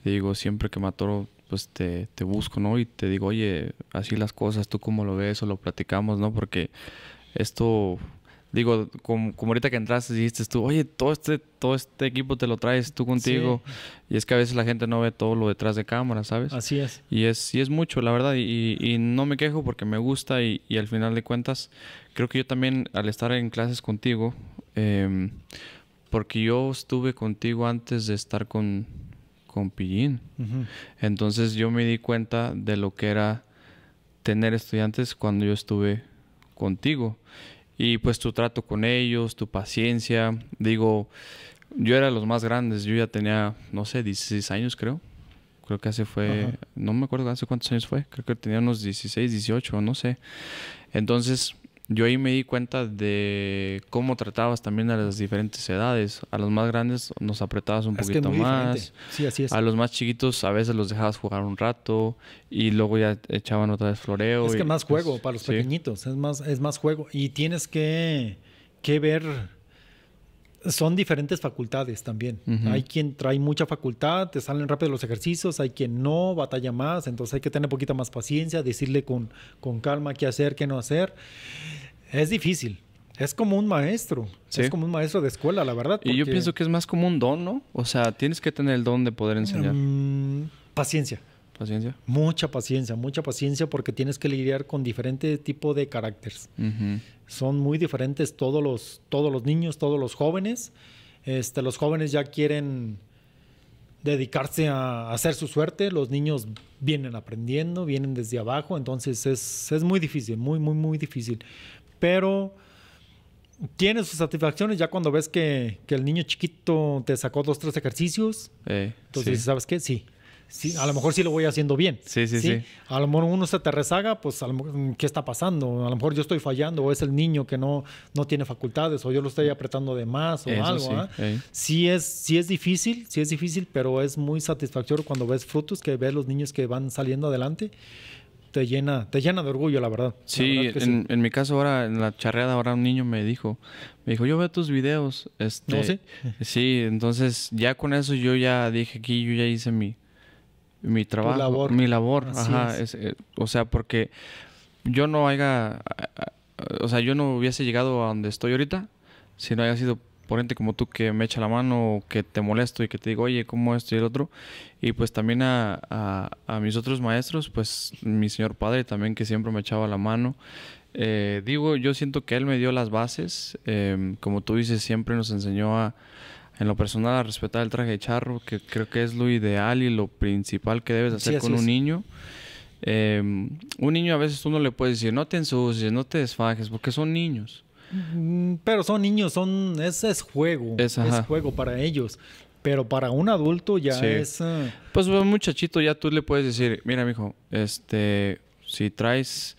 Digo, siempre que me atoro, pues te, te busco, ¿no? Y te digo, oye, así las cosas, tú cómo lo ves o lo platicamos, ¿no? Porque esto Digo, como, ahorita que entraste dijiste tú, oye, todo este, todo este equipo te lo traes tú contigo. Y es que a veces la gente no ve todo lo detrás de cámara, ¿sabes? Así es. Y es, y es mucho, la verdad. Y, y no me quejo porque me gusta y, y, al final de cuentas, creo que yo también al estar en clases contigo, em, porque yo estuve contigo antes de estar con, con Pillín. Entonces yo me di cuenta de lo que era tener estudiantes cuando yo estuve contigo. Y pues tu trato con ellos, tu paciencia. Digo, yo era los más grandes, yo ya tenía, no sé, 16 años creo. Creo que hace fue, no me acuerdo hace cuántos años fue, creo que tenía unos 16, 18, no sé. Entonces, yo ahí me di cuenta de cómo tratabas también a las diferentes edades. A los más grandes nos apretabas un poquito más. Sí, así es. A los más chiquitos a veces los dejabas jugar un rato y luego ya echaban otra vez floreo. Es que más pues, juego para los pequeñitos, es más, es más juego. Y tienes que, que ver son diferentes facultades también. Hay quien trae mucha facultad, te salen rápido los ejercicios, hay quien no, batalla más, entonces hay que tener poquita más paciencia, decirle con, con calma qué hacer, qué no hacer. Es difícil. Es como un maestro, es como un maestro de escuela, la verdad. Y yo pienso que es más como un don, ¿no? O sea, tienes que tener el don de poder mm, enseñar. paciencia. Paciencia. Mucha paciencia, mucha paciencia porque tienes que lidiar con diferentes tipos de caracteres. Son muy diferentes todos los, todos los niños, todos los jóvenes. Este, los jóvenes ya quieren dedicarse a hacer su suerte, los niños vienen aprendiendo, vienen desde abajo, entonces es, muy difícil, muy, muy, muy difícil. Pero tiene sus satisfacciones ya cuando ves que, el niño chiquito te sacó dos, tres ejercicios. Eh, entonces, ¿sabes qué? Sí, a lo mejor sí lo voy haciendo bien. Sí, sí, sí. A lo mejor uno se te rezaga, pues a mm, ¿qué está pasando? A lo mejor yo estoy fallando, o es el niño que no, no tiene facultades, o yo lo estoy apretando de más, o algo. ¿ah? Sí. es, sí es difícil, sí es difícil, pero es muy satisfactorio cuando ves frutos, que ves los niños que van saliendo adelante te llena, te llena de orgullo, la verdad. Sí, en, mi caso ahora, en la charreada, ahora un niño me dijo, me dijo, yo veo tus videos. Este, sí? sí? entonces ya con eso yo ya dije aquí, yo ya hice mi, mi trabajo, mi labor, eh, o sea, porque yo no haya, o sea, yo no hubiese llegado a donde estoy ahorita si no haya sido por gente como tú que me echa la mano, o que te molesto y que te digo, oye, ¿cómo esto y el otro? Y pues también a, mis otros maestros, pues mi señor padre también que siempre me echaba la mano. Eh, digo, yo siento que él me dio las bases, eh, como tú dices, siempre nos enseñó a, en lo personal respetar el traje de charro, que creo que es lo ideal y lo principal que debes hacer con un niño. Em, un niño a veces tú no le puedes decir, no te ensucies, no te desfajes, porque son niños. Mm, pero son niños, son, es, es juego, es, juego para ellos. Pero para un adulto ya es... Ah. Pues un muchachito ya tú le puedes decir, mira, mijo, este, si traes,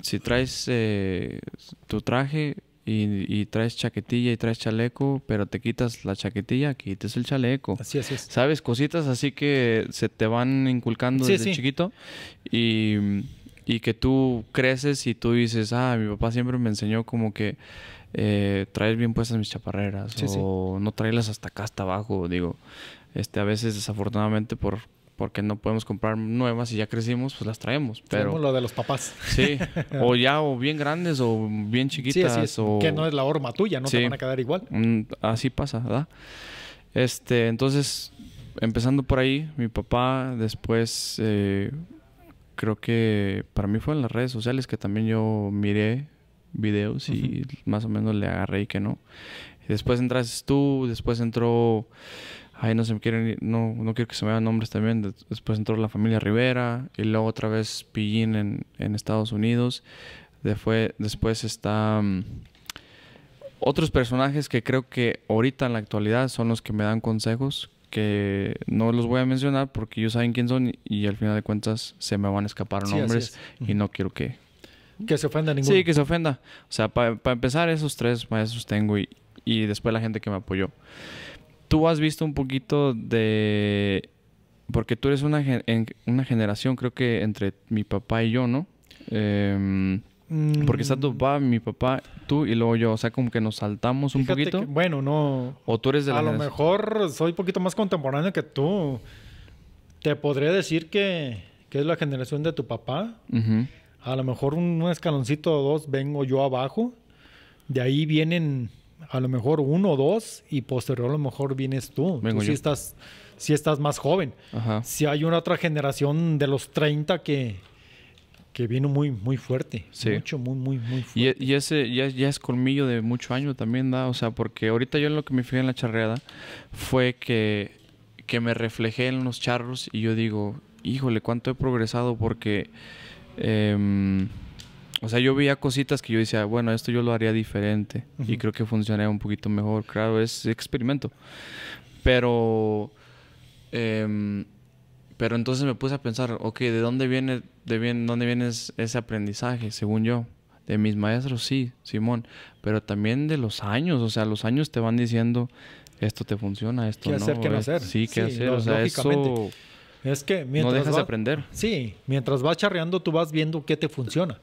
si traes eh, tu traje, y, traes chaquetilla y traes chaleco, pero te quitas la chaquetilla, quites el chaleco. Así, es. ¿Sabes? Cositas así que se te van inculcando desde chiquito y, que tú creces y tú dices, ah, mi papá siempre me enseñó como que eh, traes bien puestas mis chaparreras o no traerlas hasta acá, hasta abajo, digo. Este, a veces desafortunadamente por, porque no podemos comprar nuevas y ya crecimos, pues las traemos. Pero lo de los papás. Sí, o ya o bien grandes o bien chiquitas. Sí, así es. Que no es la horma tuya, no te van a quedar igual. Mm, así pasa, ¿verdad? Este, entonces, empezando por ahí, mi papá después, eh, creo que para mí fue en las redes sociales que también yo miré videos y más o menos le agarré y que no. Después entras tú, después entró Ahí no se me quieren no, no quiero que se me vean nombres también. Después entró la familia Rivera y luego otra vez Pillín en, en Estados Unidos. Después, está mm, otros personajes que creo que ahorita en la actualidad son los que me dan consejos que no los voy a mencionar porque ellos saben quién son y, al final de cuentas se me van a escapar nombres y no quiero que... Que se ofenda ninguno. Sí, que se ofenda. O sea, para empezar, esos tres maestros tengo y, y después la gente que me apoyó tú has visto un poquito de... Porque tú eres una, una generación, creo que entre mi papá y yo, ¿no? Em, mm. porque está tu papá, mi papá, tú y luego yo. O sea, como que nos saltamos un poquito. bueno, no. O tú eres de la A lo mejor soy un poquito más contemporáneo que tú. Te podría decir que, es la generación de tu papá. A lo mejor un escaloncito o dos vengo yo abajo. De ahí vienen a lo mejor uno o dos y posterior a lo mejor vienes tú. Vengo tú estás, si estás más joven. Si hay una otra generación de los 30 que, que vino muy, muy fuerte. Mucho, muy, muy, muy e, fuerte. Y, ese ya, es colmillo de mucho año también, da. O sea, porque ahorita yo lo que me fui en la charreada fue que, que me reflejé en los charros y yo digo, híjole, cuánto he progresado porque... Em, o sea, yo veía cositas que yo decía, bueno, esto yo lo haría diferente y creo que funcionaría un poquito mejor. Claro, es experimento. Pero, em, pero entonces me puse a pensar, ok, ¿de dónde viene, de bien, dónde viene ese aprendizaje, según yo? De mis maestros, sí, Simón, pero también de los años. O sea, los años te van diciendo, esto te funciona, esto ¿Qué no. Hacer, ¿Qué no eh, hacer? Sí, qué hacer. O sea, eso... Es que mientras. No dejas de aprender. Sí, mientras vas charreando, tú vas viendo qué te funciona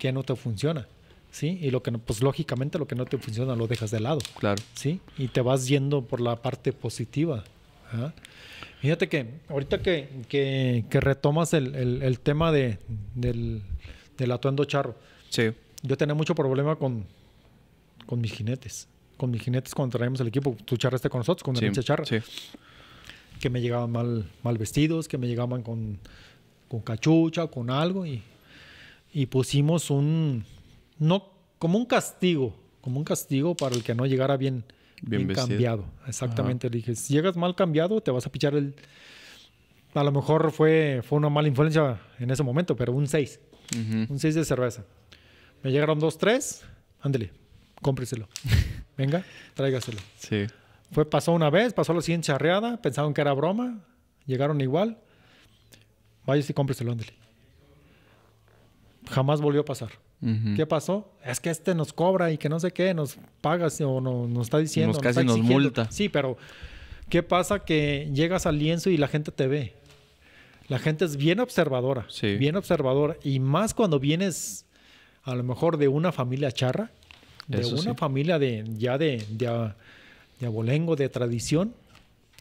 que no te funciona. ¿sí? Y lo que no, pues lógicamente lo que no te funciona lo dejas de lado. Claro. ¿Sí? Y te vas yendo por la parte positiva. ¿ah? Fíjate que ahorita que, que, retomas el, el, tema de, del, del atuendo charro. Sí. Yo tenía mucho problema con, con mis jinetes. Con mis jinetes cuando traíamos el equipo. Tú charraste con nosotros, con el charra. Sí. Que me llegaban mal, mal vestidos, que me llegaban con, con cachucha, con algo y y pusimos un, no, como un castigo, como un castigo para el que no llegara bien, bien, cambiado. Exactamente, le dije, si llegas mal cambiado, te vas a pichar el... A lo mejor fue, fue una mala influencia en ese momento, pero un 6. Un 6 de cerveza. Me llegaron dos, tres. Ándele, cómpreselo. Venga, tráigaselo. Sí. Fue, pasó una vez, pasó la siguiente charreada. Pensaron que era broma. Llegaron igual. vaya y cómpreselo, ándele jamás volvió a pasar. ¿Qué pasó? Es que este nos cobra y que no sé qué, nos paga o no, nos está diciendo. Nos casi nos, multa. Sí, pero ¿qué pasa? Que llegas al lienzo y la gente te ve. La gente es bien observadora. Sí. Bien observadora. Y más cuando vienes a lo mejor de una familia charra, de una familia de ya de, de, de abolengo, de tradición,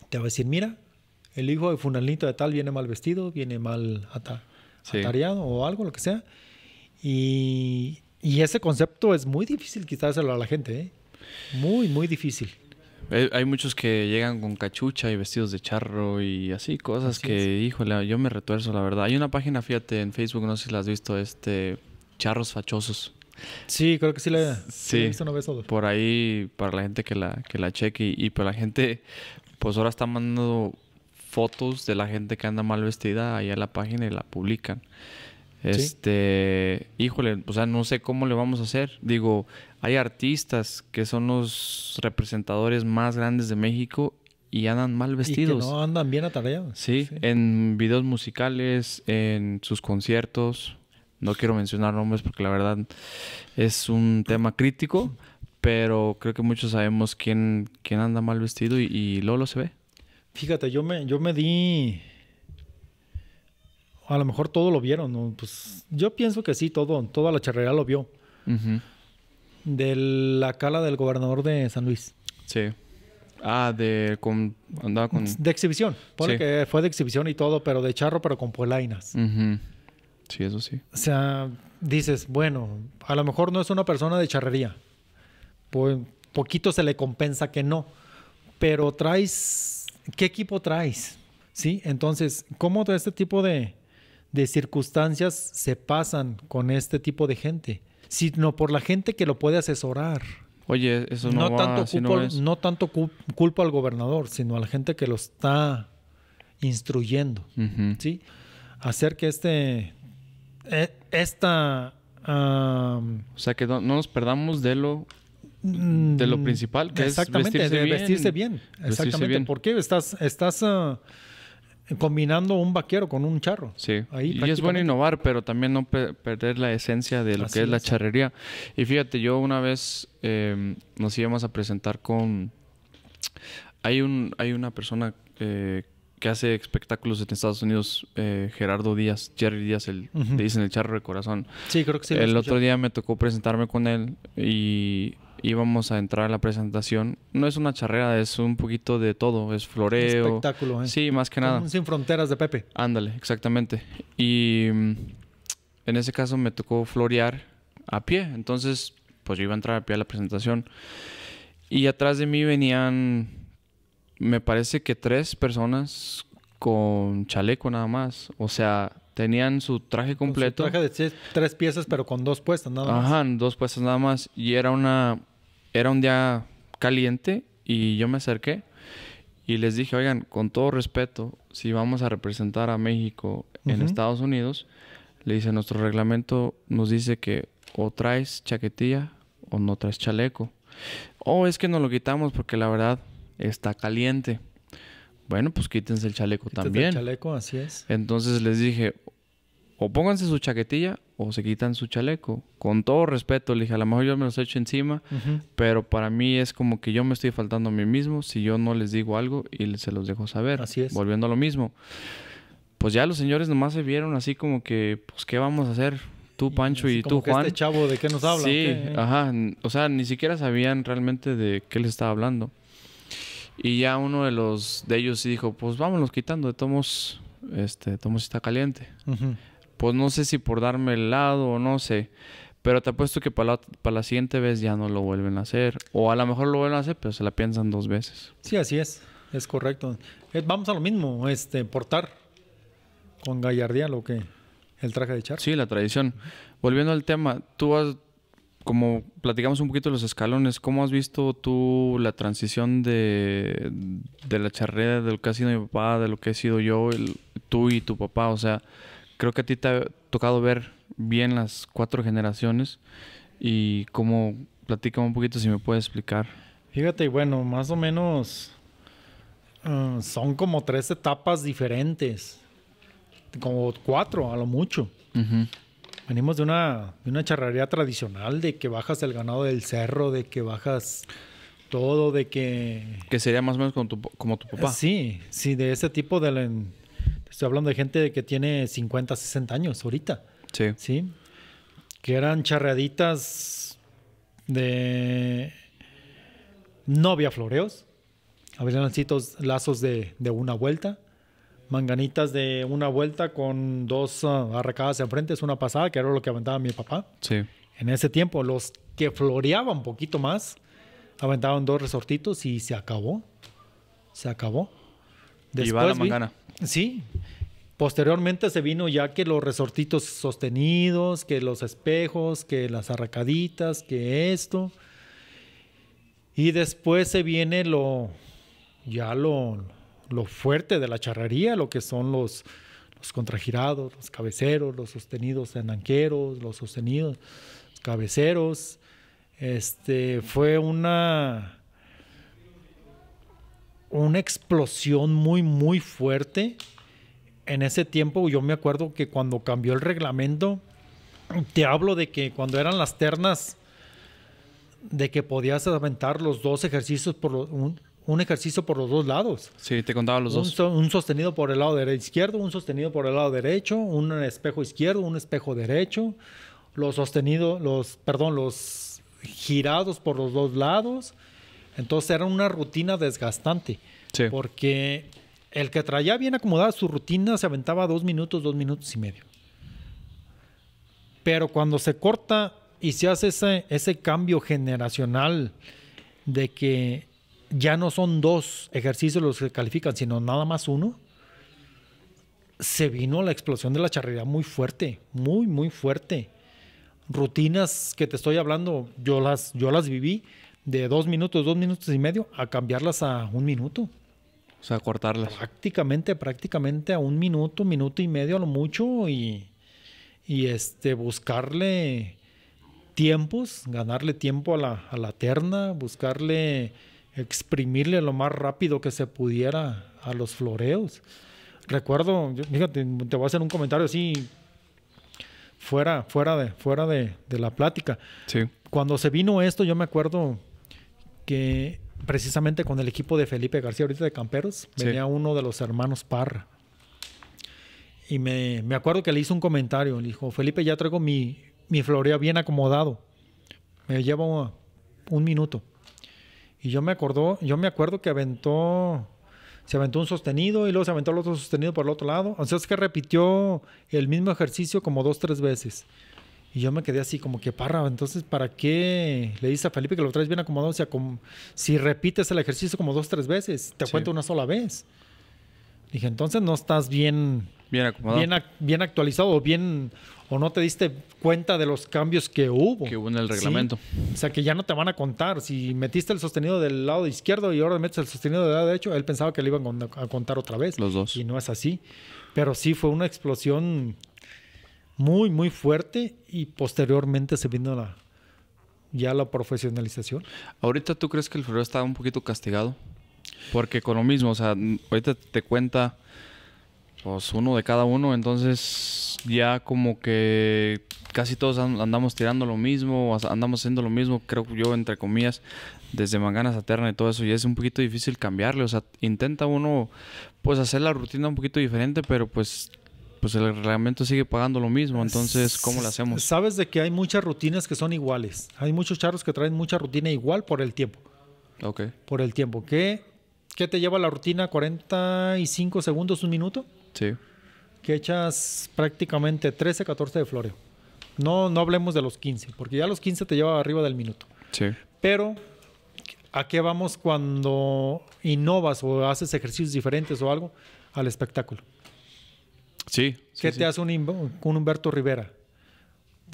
te va a decir, mira, el hijo de funalito de tal viene mal vestido, viene mal atariado o algo, lo que sea y, ese concepto es muy difícil quitárselo a la gente, ¿eh? Muy, muy difícil. Hay muchos que llegan con cachucha y vestidos de charro y así, cosas que, híjole, yo me retuerzo, la verdad. Hay una página, fíjate, en Facebook, no sé si la has visto, este, Charros Fachosos. Sí, creo que sí la, he visto Por ahí, para la gente que la, que la cheque y, para pues la gente, pues ahora está mandando fotos de la gente que anda mal vestida ahí a la página y la publican. Este, híjole, o sea, no sé cómo le vamos a hacer. Digo, hay artistas que son los representadores más grandes de México y andan mal vestidos. Y que no andan bien atareados. ¿Sí? en videos musicales, en sus conciertos. No quiero mencionar nombres porque la verdad es un tema crítico, pero creo que muchos sabemos quién, quién anda mal vestido y, y Lolo se ve. Fíjate, yo me, yo me di a lo mejor todo lo vieron. Pues yo pienso que sí, todo, toda la charrería lo vio. De la cala del gobernador de San Luis. Sí. Ah, de andaba con... De exhibición. Porque fue de exhibición y todo, pero de charro, pero con polainas. Sí, eso sí. O sea, dices, bueno, a lo mejor no es una persona de charrería. Pues poquito se le compensa que no. Pero traes, ¿qué equipo traes? Sí, entonces, ¿cómo este tipo de, de circunstancias se pasan con este tipo de gente, sino por la gente que lo puede asesorar. Oye, eso no, no va, tanto no, tanto culpa al gobernador, sino a la gente que lo está instruyendo, Hacer que este e, esta o sea que no, nos perdamos de lo de lo mm, principal que es vestirse vestirse bien, exactamente porque estás estás ah, combinando un vaquero con un charro. Sí. y es bueno innovar, pero también no perder la esencia de lo que es, la charrería. Y fíjate, yo una vez em, nos íbamos a presentar con... Hay, un, hay una persona eh, que hace espectáculos en Estados Unidos, eh, Gerardo Díaz, Jerry Díaz, el, le dicen el charro de corazón. Sí, creo que sí. El otro día me tocó presentarme con él y íbamos a entrar a la presentación. No es una charrera, es un poquito de todo, es floreo. Espectáculo, ¿eh? Sí, más que nada. Sin fronteras de Pepe. Ándale, exactamente. Y mm, en ese caso me tocó florear a pie, entonces pues yo iba a entrar a pie a la presentación. Y atrás de mí venían, me parece que tres personas con chaleco nada más. O sea, tenían su traje completo. traje de tres piezas, pero con dos puestas nada más. Ajá, dos puestas nada más. Y era una, era un día caliente y yo me acerqué y les dije, oigan, con todo respeto, si vamos a representar a México en Estados Unidos, le dice, nuestro reglamento nos dice que o traes chaquetilla o no traes chaleco. O es que nos lo quitamos porque la verdad está caliente. Bueno, pues quítense el chaleco también. El chaleco, así es. Entonces les dije, o pónganse su chaquetilla o se quitan su chaleco. Con todo respeto, le dije, a lo mejor yo me los echo encima, pero para mí es como que yo me estoy faltando a mí mismo si yo no les digo algo y se los dejo saber. Así es. Volviendo a lo mismo. Pues ya los señores nomás se vieron así como que, pues, ¿qué vamos a hacer? Tú, Pancho, y, tú, este Juan. este chavo de qué nos habla? Sí, ajá. O sea, ni siquiera sabían realmente de qué les estaba hablando. Y ya uno de los de ellos sí dijo, pues vámonos quitando, de tomos, este, tomos está caliente pues no sé si por darme el lado o no sé. Pero te apuesto que para la, siguiente vez ya no lo vuelven a hacer. O a lo mejor lo vuelven a hacer, pero se la piensan dos veces. Sí, así es. Es correcto. Eh, vamos a lo mismo, este, portar con gallardía lo que el traje de charro. Sí, la tradición. Volviendo al tema, tú has, como platicamos un poquito de los escalones, ¿cómo has visto tú la transición de, de la charrera, de lo que ha sido mi papá, de lo que he sido yo, el, tú y tu papá? O sea, creo que a ti te ha tocado ver bien las cuatro generaciones y cómo, platica un poquito si me puedes explicar. Fíjate, bueno, más o menos ah, son como tres etapas diferentes, como cuatro a lo mucho. Venimos de una, de una charrería tradicional, de que bajas el ganado del cerro, de que bajas todo, de que... Que sería más o menos como tu papá. Sí, sí, de ese tipo de, Estoy hablando de gente que tiene 50, 60 años ahorita. Sí. Sí. Que eran charreaditas de. No había floreos. Habían lazos de, una vuelta. Manganitas de una vuelta con dos arrecadas uh, arracadas enfrente, es una pasada, que era lo que aventaba mi papá. Sí. En ese tiempo, los que floreaban un poquito más, aventaban dos resortitos y se acabó. Se acabó. y va la mangana. Sí. Posteriormente se vino ya que los resortitos sostenidos, que los espejos, que las arracaditas, que esto. Y después se viene lo ya lo, fuerte de la charrería, lo que son los, los contragirados, los cabeceros, los sostenidos en anqueros, los sostenidos, cabeceros. Este, fue una, una explosión muy, muy fuerte. En ese tiempo yo me acuerdo que cuando cambió el reglamento, te hablo de que cuando eran las ternas, de que podías aventar los dos ejercicios por un, ejercicio por los dos lados. Sí, te contaba los dos. un sostenido por el lado izquierdo, un sostenido por el lado derecho, un espejo izquierdo, un espejo derecho, los sostenidos, los, perdón, los girados por los dos lados entonces era una rutina desgastante. Porque el que traía bien acomodada su rutina se aventaba dos minutos, dos minutos y medio. Pero cuando se corta y se hace ese, ese cambio generacional de que ya no son dos ejercicios los que califican, sino nada más uno, se vino la explosión de la charrería muy fuerte, muy, muy fuerte. Rutinas que te estoy hablando, yo las, yo las viví de dos minutos, dos minutos y medio, a cambiarlas a un minuto. O sea, cortarlas. Prácticamente, prácticamente a un minuto, minuto y medio a lo mucho y, este, buscarle tiempos, ganarle tiempo a la, terna, buscarle, exprimirle lo más rápido que se pudiera a los floreos. Recuerdo, fíjate, te voy a hacer un comentario así fuera, fuera, de, fuera de, la plática. Cuando se vino esto, yo me acuerdo que precisamente con el equipo de Felipe García, ahorita de Camperos, venía uno de los hermanos Parra. Y me, acuerdo que le hizo un comentario. Le dijo, Felipe, ya traigo mi, mi florea bien acomodado. Me lleva un, minuto. Y yo me acordó, yo me acuerdo que aventó, se aventó un sostenido y luego se aventó el otro sostenido por el otro lado. O sea, es que repitió el mismo ejercicio como dos, tres veces. Y yo me quedé así como que, parra, entonces, ¿para qué le dices a Felipe que lo traes bien acomodado? O sea, si repites el ejercicio como dos, tres veces, te cuento una sola vez. Dije, entonces no estás bien... Bien acomodado. Bien, actualizado o bien... O no te diste cuenta de los cambios que hubo. Que hubo en el reglamento. O sea, que ya no te van a contar. Si metiste el sostenido del lado izquierdo y ahora metes el sostenido del lado derecho, él pensaba que le iban a contar otra vez. Los dos. Y no es así. Pero sí fue una explosión muy, muy fuerte y posteriormente se vino la, ya la profesionalización. Ahorita tú crees que el frío está un poquito castigado? Porque con lo mismo, o sea, ahorita te cuenta pues uno de cada uno, entonces ya como que casi todos andamos tirando lo mismo, andamos haciendo lo mismo, creo yo, entre comillas, desde Manganas Aterna y todo eso, y es un poquito difícil cambiarle, o sea, intenta uno pues hacer la rutina un poquito diferente, pero pues pues el reglamento sigue pagando lo mismo, entonces ¿cómo lo hacemos? Sabes de que hay muchas rutinas que son iguales. Hay muchos charros que traen mucha rutina igual por el tiempo. Ok. Por el tiempo. ¿Qué, qué te lleva la rutina? ¿45 segundos, un minuto? Sí. Que echas prácticamente 13, 14 de floreo. No, no hablemos de los 15, porque ya los 15 te lleva arriba del minuto. Sí. Pero ¿A qué vamos cuando innovas o haces ejercicios diferentes o algo? Al espectáculo. Sí. ¿Qué te hace un, Humberto Rivera?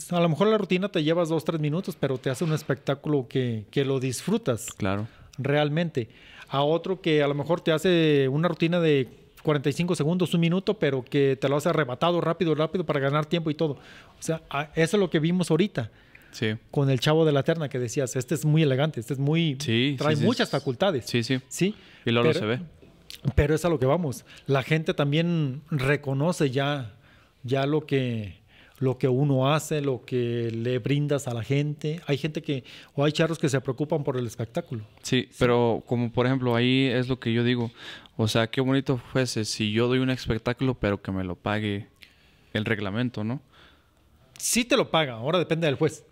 A lo mejor la rutina te llevas dos, tres minutos, pero te hace un espectáculo que, lo disfrutas. Claro. Realmente. A otro que a lo mejor te hace una rutina de 45 segundos, un minuto, pero que te lo hace arrebatado rápido, rápido para ganar tiempo y todo. O sea, eso es lo que vimos ahorita. Sí. Con el chavo de la terna que decías, este es muy elegante, este es muy... Sí, trae muchas facultades. Sí, sí. Sí. Y luego se ve. Pero es a lo que vamos. La gente también reconoce ya, ya lo que lo que uno hace, lo que le brindas a la gente. Hay gente que, o hay charros que se preocupan por el espectáculo. Sí, pero como por ejemplo ahí es lo que yo digo, o sea, qué bonito fuese si yo doy un espectáculo, pero que me lo pague el reglamento, ¿no? Sí te lo paga, ahora depende del juez.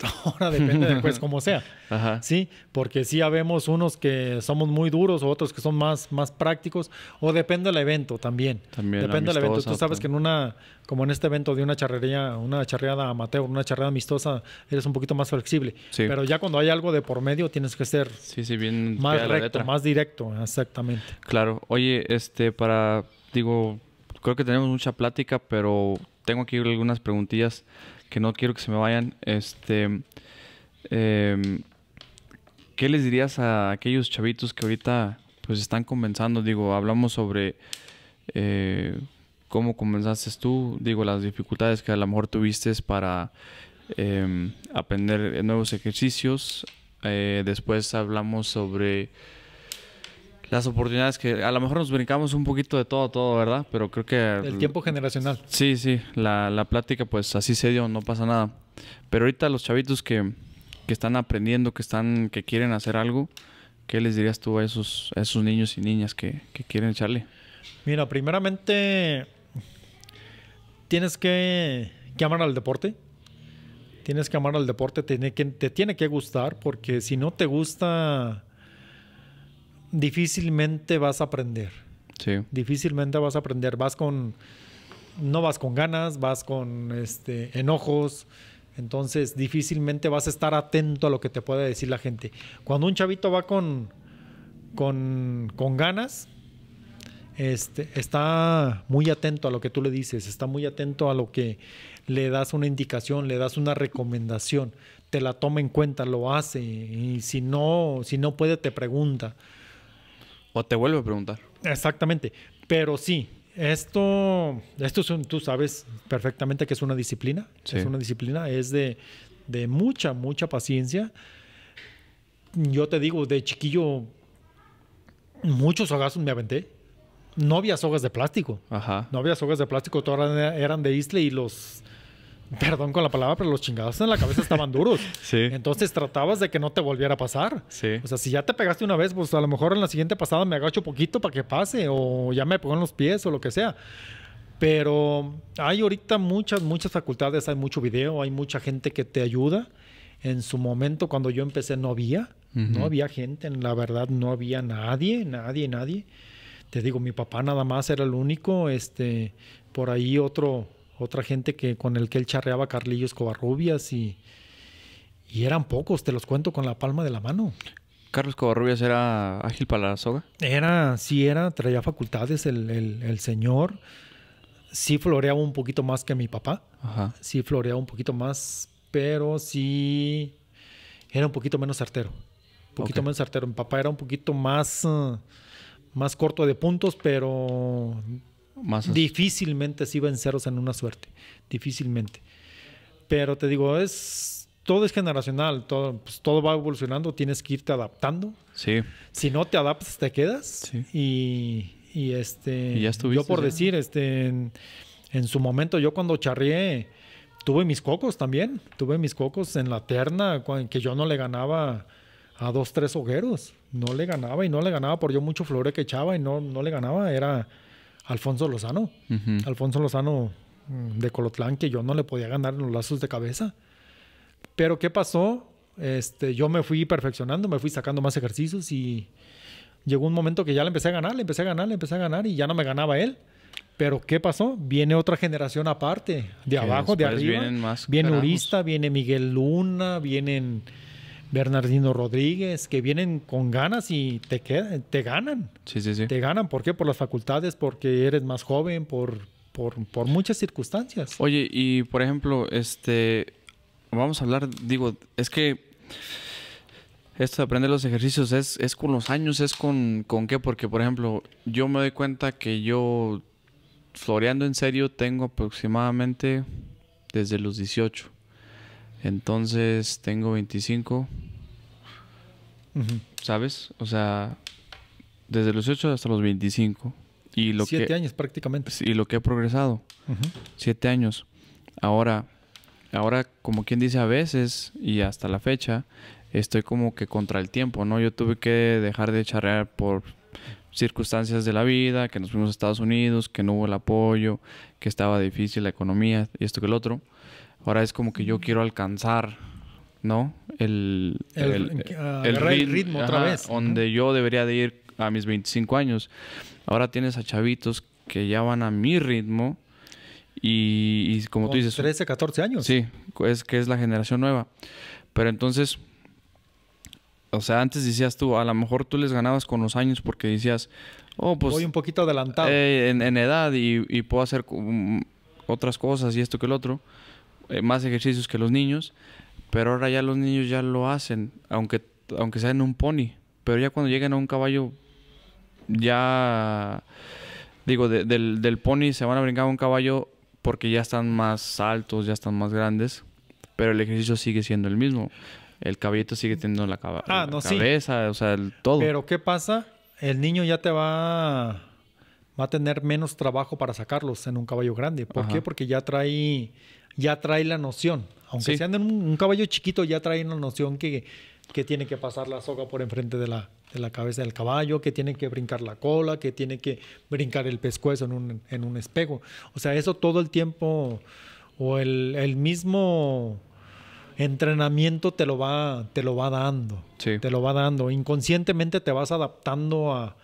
ahora depende de pues, cómo como sea. Ajá. Sí, porque sí habemos unos que somos muy duros, o otros que son más, más prácticos, o depende del evento también. también depende del evento. Tú sabes que en una, como en este evento de una charrería, una charreada amateur, una charreada amistosa, eres un poquito más flexible. Pero ya cuando hay algo de por medio tienes que ser sí, sí, más recto, más directo, exactamente. Claro. Oye, este, para, digo, creo que tenemos mucha plática, pero tengo aquí algunas preguntillas que no quiero que se me vayan. Este, em, ¿Qué les dirías a aquellos chavitos que ahorita pues están comenzando? Digo, hablamos sobre eh, cómo comenzaste tú, digo, las dificultades que a lo mejor tuviste para em, aprender nuevos ejercicios. Eh, después hablamos sobre las oportunidades que a lo mejor nos brincamos un poquito de todo, todo, ¿verdad? Pero creo que... El tiempo generacional. Sí, sí, la, plática pues así se dio, no pasa nada. Pero ahorita los chavitos que, están aprendiendo, que, están, que quieren hacer algo, ¿qué les dirías tú a esos, esos niños y niñas que, quieren echarle? Mira, primeramente tienes que, amar al deporte. Tienes que amar al deporte, te tiene que gustar, porque si no te gusta difícilmente vas a aprender. Difícilmente vas a aprender. Vas con. No vas con ganas, vas con este, enojos. Entonces, difícilmente vas a estar atento a lo que te puede decir la gente. Cuando un chavito va con. con, con ganas. Este, está muy atento a lo que tú le dices, está muy atento a lo que le das una indicación, le das una recomendación, te la toma en cuenta, lo hace y si no, si no puede te pregunta. O te vuelvo a preguntar. Exactamente. Pero sí, esto, esto es tú sabes perfectamente que es una disciplina. Es una disciplina, es de, de mucha, mucha paciencia. Yo te digo, de chiquillo, muchos hogazos me aventé. No había sogas de plástico. Ajá. No había sogas de plástico, todas eran de Isle y los perdón con la palabra, pero los chingados en la cabeza estaban duros. sí. Entonces tratabas de que no te volviera a pasar. Sí. O sea, si ya te pegaste una vez, pues a lo mejor en la siguiente pasada me agacho poquito para que pase, o ya me pongo en los pies, o lo que sea. Pero hay ahorita muchas, muchas facultades, hay mucho video, hay mucha gente que te ayuda. En su momento, cuando yo empecé, no había, no había gente, en la verdad no había nadie, nadie, nadie. Te digo, mi papá nada más era el único, este, por ahí otro, otra gente que con el que él charreaba Carlillo Covarrubias y, y eran pocos, te los cuento con la palma de la mano. Carlos Covarrubias era ágil para la soga. Era, sí era, traía facultades el, señor. Sí floreaba un poquito más que mi papá. Ajá. Sí floreaba un poquito más, pero sí era un poquito menos certero. Un poquito menos certero. Mi papá era un poquito más, eh, más corto de puntos, pero Difícilmente sí venceros en una suerte, difícilmente. Pero te digo, es todo es generacional, todo, pues, todo va evolucionando, tienes que irte adaptando. Sí. Si no te adaptas, te quedas. Y, y este. yo por decir, este, en, su momento, yo cuando charrié, tuve mis cocos también, tuve mis cocos en la terna, que yo no le ganaba a dos, tres ojeros no le ganaba y no le ganaba por yo mucho flore que echaba y no, no le ganaba, era Alfonso Lozano. Alfonso Lozano mm, de Colotlán, que yo no le podía ganar en los lazos de cabeza. Pero ¿qué pasó? Este, yo me fui perfeccionando, me fui sacando más ejercicios y llegó un momento que ya le empecé a ganar, le empecé a ganar, le empecé a ganar y ya no me ganaba él. Pero ¿qué pasó? Viene otra generación aparte, de abajo, de arriba. más viene Urista, viene Miguel Luna, vienen Bernardino Rodríguez, que vienen con ganas y te, te ganan. Sí, sí, sí. Te ganan, ¿por qué? Por las facultades, porque eres más joven, por, por, por muchas circunstancias. Oye, y por ejemplo, este, vamos a hablar, digo, es que esto de aprender los ejercicios es, es con los años, es con, con qué, porque por ejemplo, yo me doy cuenta que yo, floreando en serio, tengo aproximadamente desde los 18. Entonces tengo 25. ¿Sabes? O sea, desde los 8 hasta los 25. Y lo Siete que, años prácticamente. Y lo que he progresado. Siete años. Ahora, ahora, como quien dice a veces y hasta la fecha, estoy como que contra el tiempo, ¿no? Yo tuve que dejar de charrear por circunstancias de la vida, que nos fuimos a Estados Unidos, que no hubo el apoyo, que estaba difícil la economía y esto que el otro. Ahora es como que yo mm. quiero alcanzar, ¿no? El, el, el, ah, ritmo, otra vez. Donde yo debería de ir a mis 25 años. Ahora tienes a chavitos que ya van a mi ritmo y, como tú dices... 13, 14 años. Sí, es que es la generación nueva. Pero entonces, o sea, antes decías tú, a lo mejor tú les ganabas con los años porque decías, oh, pues... Voy un poquito adelantado. Eh, en, edad y, puedo hacer otras cosas y esto que el otro. Eh, más ejercicios que los niños, pero ahora ya los niños ya lo hacen, aunque, aunque sea en un pony, pero ya cuando lleguen a un caballo, ya, digo, del, pony se van a brincar a un caballo porque ya están más altos, ya están más grandes, pero el ejercicio sigue siendo el mismo. El caballito sigue teniendo la, ah, cabeza, o sea, el, todo. Pero ¿qué pasa? El niño ya te va va a tener menos trabajo para sacarlos en un caballo grande. ¿Por qué? Porque ya trae ya trae la noción. Aunque sean un, caballo chiquito, ya trae una noción que, que tiene que pasar la soga por enfrente de la, cabeza del caballo, que tiene que brincar la cola, que tiene que brincar el pescuezo en un, espejo. O sea, eso todo el tiempo o el, mismo entrenamiento te lo va, te lo va dando. Te lo va dando. Inconscientemente te vas adaptando a,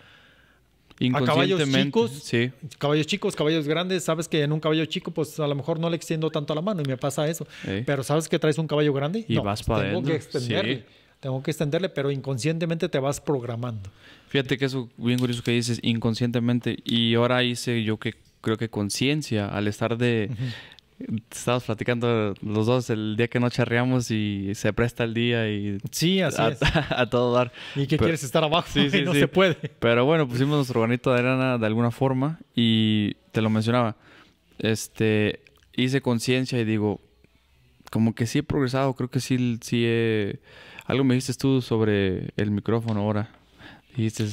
a caballos chicos, sí. caballos chicos, caballos grandes, sabes que en un caballo chico, pues a lo mejor no le extiendo tanto la mano y me pasa eso. Pero sabes que traes un caballo grande y vas para tengo que extenderle. Tengo que extenderle, pero inconscientemente te vas programando. Fíjate que eso, bien curioso que dices, inconscientemente. Y ahora hice yo que creo que conciencia al estar de. Estábamos platicando los dos el día que no charreamos y se presta el día y... Sí, así a, todo dar. ¿Y que quieres estar abajo? no se puede. Pero bueno, pusimos nuestro granito de arena de alguna forma y te lo mencionaba. Este, hice conciencia y digo, como que sí he progresado, creo que sí, sí Algo me dijiste tú sobre el micrófono ahora. Dijiste...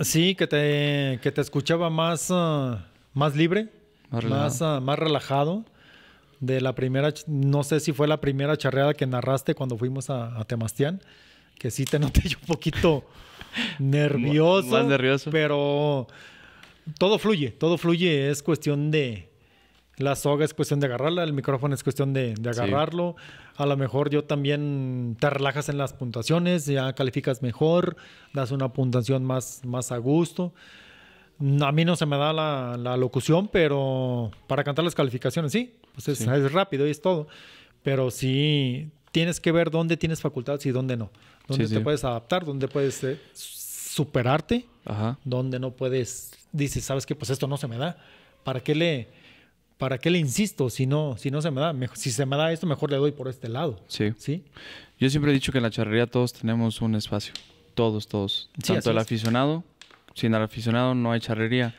Sí, que te, que te escuchaba más, ah, más libre más relajado. Ah, más, relajado de la primera, no sé si fue la primera charreada que narraste cuando fuimos a, a Temastián, que sí te noté yo un poquito nervioso. Más nervioso. Pero todo fluye, todo fluye, es cuestión de... La soga es cuestión de agarrarla, el micrófono es cuestión de, de agarrarlo. A lo mejor yo también te relajas en las puntuaciones, ya calificas mejor, das una puntuación más, más a gusto. A mí no se me da la, locución, pero para cantar las calificaciones, sí, pues es, rápido y es todo. Pero sí, tienes que ver dónde tienes facultades y dónde no. Dónde te puedes adaptar, dónde puedes eh, superarte, dónde no puedes, dices, sabes que pues esto no se me da. ¿Para qué le, para qué le insisto si no, si no se me da? si se me da esto, mejor le doy por este lado. Sí. ¿Sí? Yo siempre he dicho que en la charrería todos tenemos un espacio. Todos, todos. Tanto el aficionado sin el aficionado no hay charrería.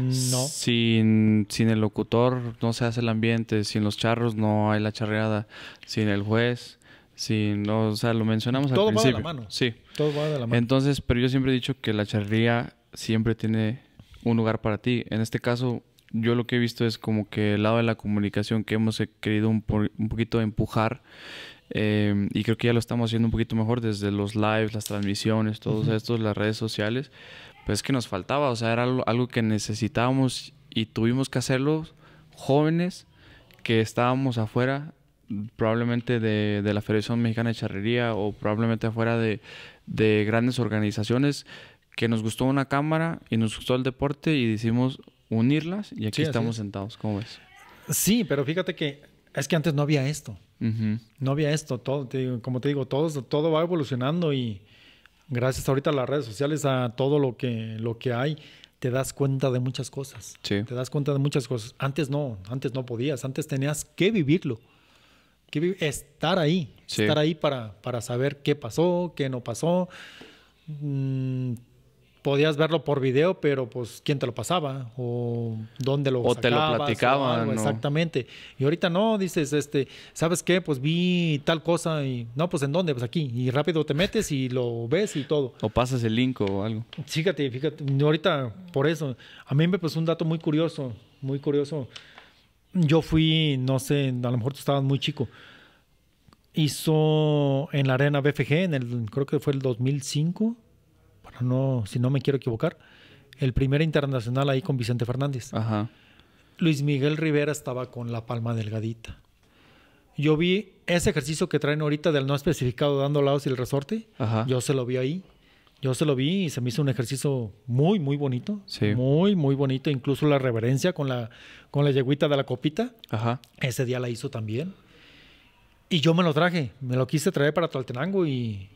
No. Sin, el locutor no se hace el ambiente, sin los charros no hay la charreada, sin el juez, sin, o sea, lo mencionamos al principio. va de la mano. Sí. Todo va de la mano. Entonces, pero yo siempre he dicho que la charrería siempre tiene un lugar para ti. En este caso, yo lo que he visto es como que el lado de la comunicación que hemos querido un, poquito empujar eh, y creo que ya lo estamos haciendo un poquito mejor desde los lives, las transmisiones, todos estos, las redes sociales, pues que nos faltaba, o sea, era algo, que necesitábamos y tuvimos que hacerlo jóvenes que estábamos afuera probablemente de, la Federación Mexicana de Charrería o probablemente afuera de, grandes organizaciones que nos gustó una cámara y nos gustó el deporte y decidimos unirlas y aquí estamos sentados, ¿cómo ves? Sí, pero fíjate que es que antes no había esto. No había esto, todo, como te digo, todo va evolucionando y, gracias ahorita a las redes sociales, a todo lo que, lo que hay, te das cuenta de muchas cosas. Sí. Te das cuenta de muchas cosas. Antes no, antes no podías, antes tenías que vivirlo. Que estar ahí, estar ahí para, para saber qué pasó, qué no pasó. Mm, podías verlo por video, pero pues quién te lo pasaba o dónde lo o te lo platicaban, exactamente. Y ahorita no, dices, este, ¿sabes qué? Pues vi tal cosa y no, pues en dónde, pues aquí y rápido te metes y lo ves y todo. O pasas el link o algo. Fíjate, fíjate, ahorita por eso a mí me pasó un dato muy curioso, muy curioso. Yo fui, no sé, a lo mejor tú estabas muy chico. Hizo en la arena BFG, en el, creo que fue el 2005 no, si no me quiero equivocar, el primer internacional ahí con Vicente Fernández. Luis Miguel Rivera estaba con la palma delgadita. Yo vi ese ejercicio que traen ahorita del no especificado dando lados y el resorte. Yo se lo vi ahí. Yo se lo vi y se me hizo un ejercicio muy, muy bonito. Muy, muy bonito. Incluso la reverencia con la, con la yeguita de la copita. Ese día la hizo también. Y yo me lo traje. Me lo quise traer para Tultenango y,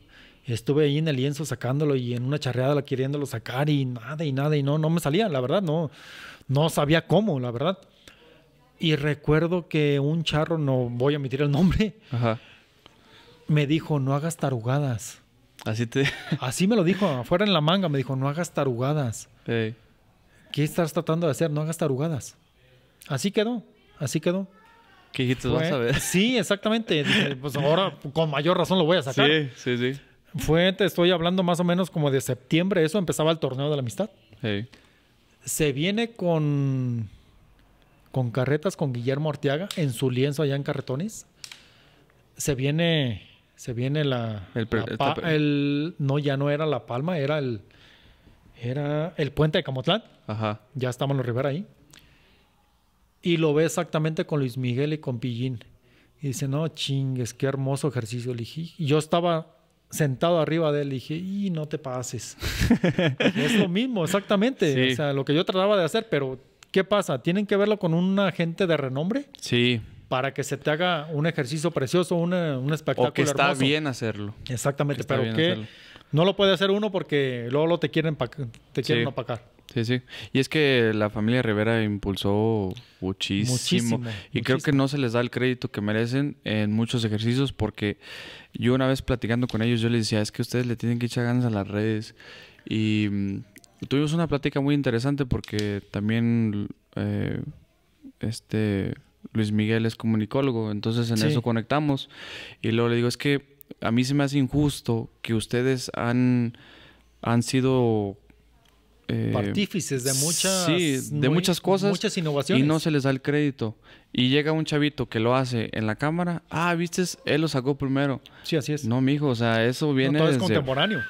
estuve ahí en el lienzo sacándolo y en una charreada queriéndolo sacar y nada y nada y no, no me salía, la verdad, no, no sabía cómo, la verdad. Y recuerdo que un charro, no voy a omitir el nombre, me dijo, no hagas tarugadas. Así te... Así me lo dijo, afuera en la manga me dijo, no hagas tarugadas. ¿Qué estás tratando de hacer? No hagas tarugadas. Así quedó, así quedó. ¿Qué Vas a ver. Sí, exactamente. pues ahora con mayor razón lo voy a sacar. Sí, sí, sí. Fue, estoy hablando más o menos como de septiembre, eso empezaba el torneo de la amistad. Se viene con, con carretas con Guillermo Orteaga en su lienzo allá en Carretones. Se viene, se viene la, este el, no ya no era la Palma, era el era el puente de Camotlán. Ajá. Ya en los Rivera ahí. Y lo ve exactamente con Luis Miguel y con Pillín. Y dice, no, chingues, qué hermoso ejercicio. elegí. yo estaba sentado arriba de él y dije, y no te pases. es lo mismo, exactamente. O sea, lo que yo trataba de hacer, pero ¿qué pasa? ¿Tienen que verlo con un agente de renombre? Sí. Para que se te haga un ejercicio precioso, un espectáculo. O que está bien hacerlo. Exactamente, pero que no lo puede hacer uno porque luego lo te quieren, te quieren apacar. Sí, sí. Y es que la familia Rivera impulsó muchísimo. muchísimo y creo que no se les da el crédito que merecen en muchos ejercicios porque yo una vez platicando con ellos, yo les decía, es que ustedes le tienen que echar ganas a las redes. Y mm, tuvimos una plática muy interesante porque también eh, este Luis Miguel es comunicólogo, entonces en eso conectamos. Y luego le digo, es que a mí se me hace injusto que ustedes han, han sido eh, artífices de muchas, sí, de muchas cosas. Muchas innovaciones. Y no se les da el crédito. Y llega un chavito que lo hace en la cámara. Ah, viste, él lo sacó primero. Sí, así es. No, mijo, o sea, eso viene. No, todo es contemporáneo.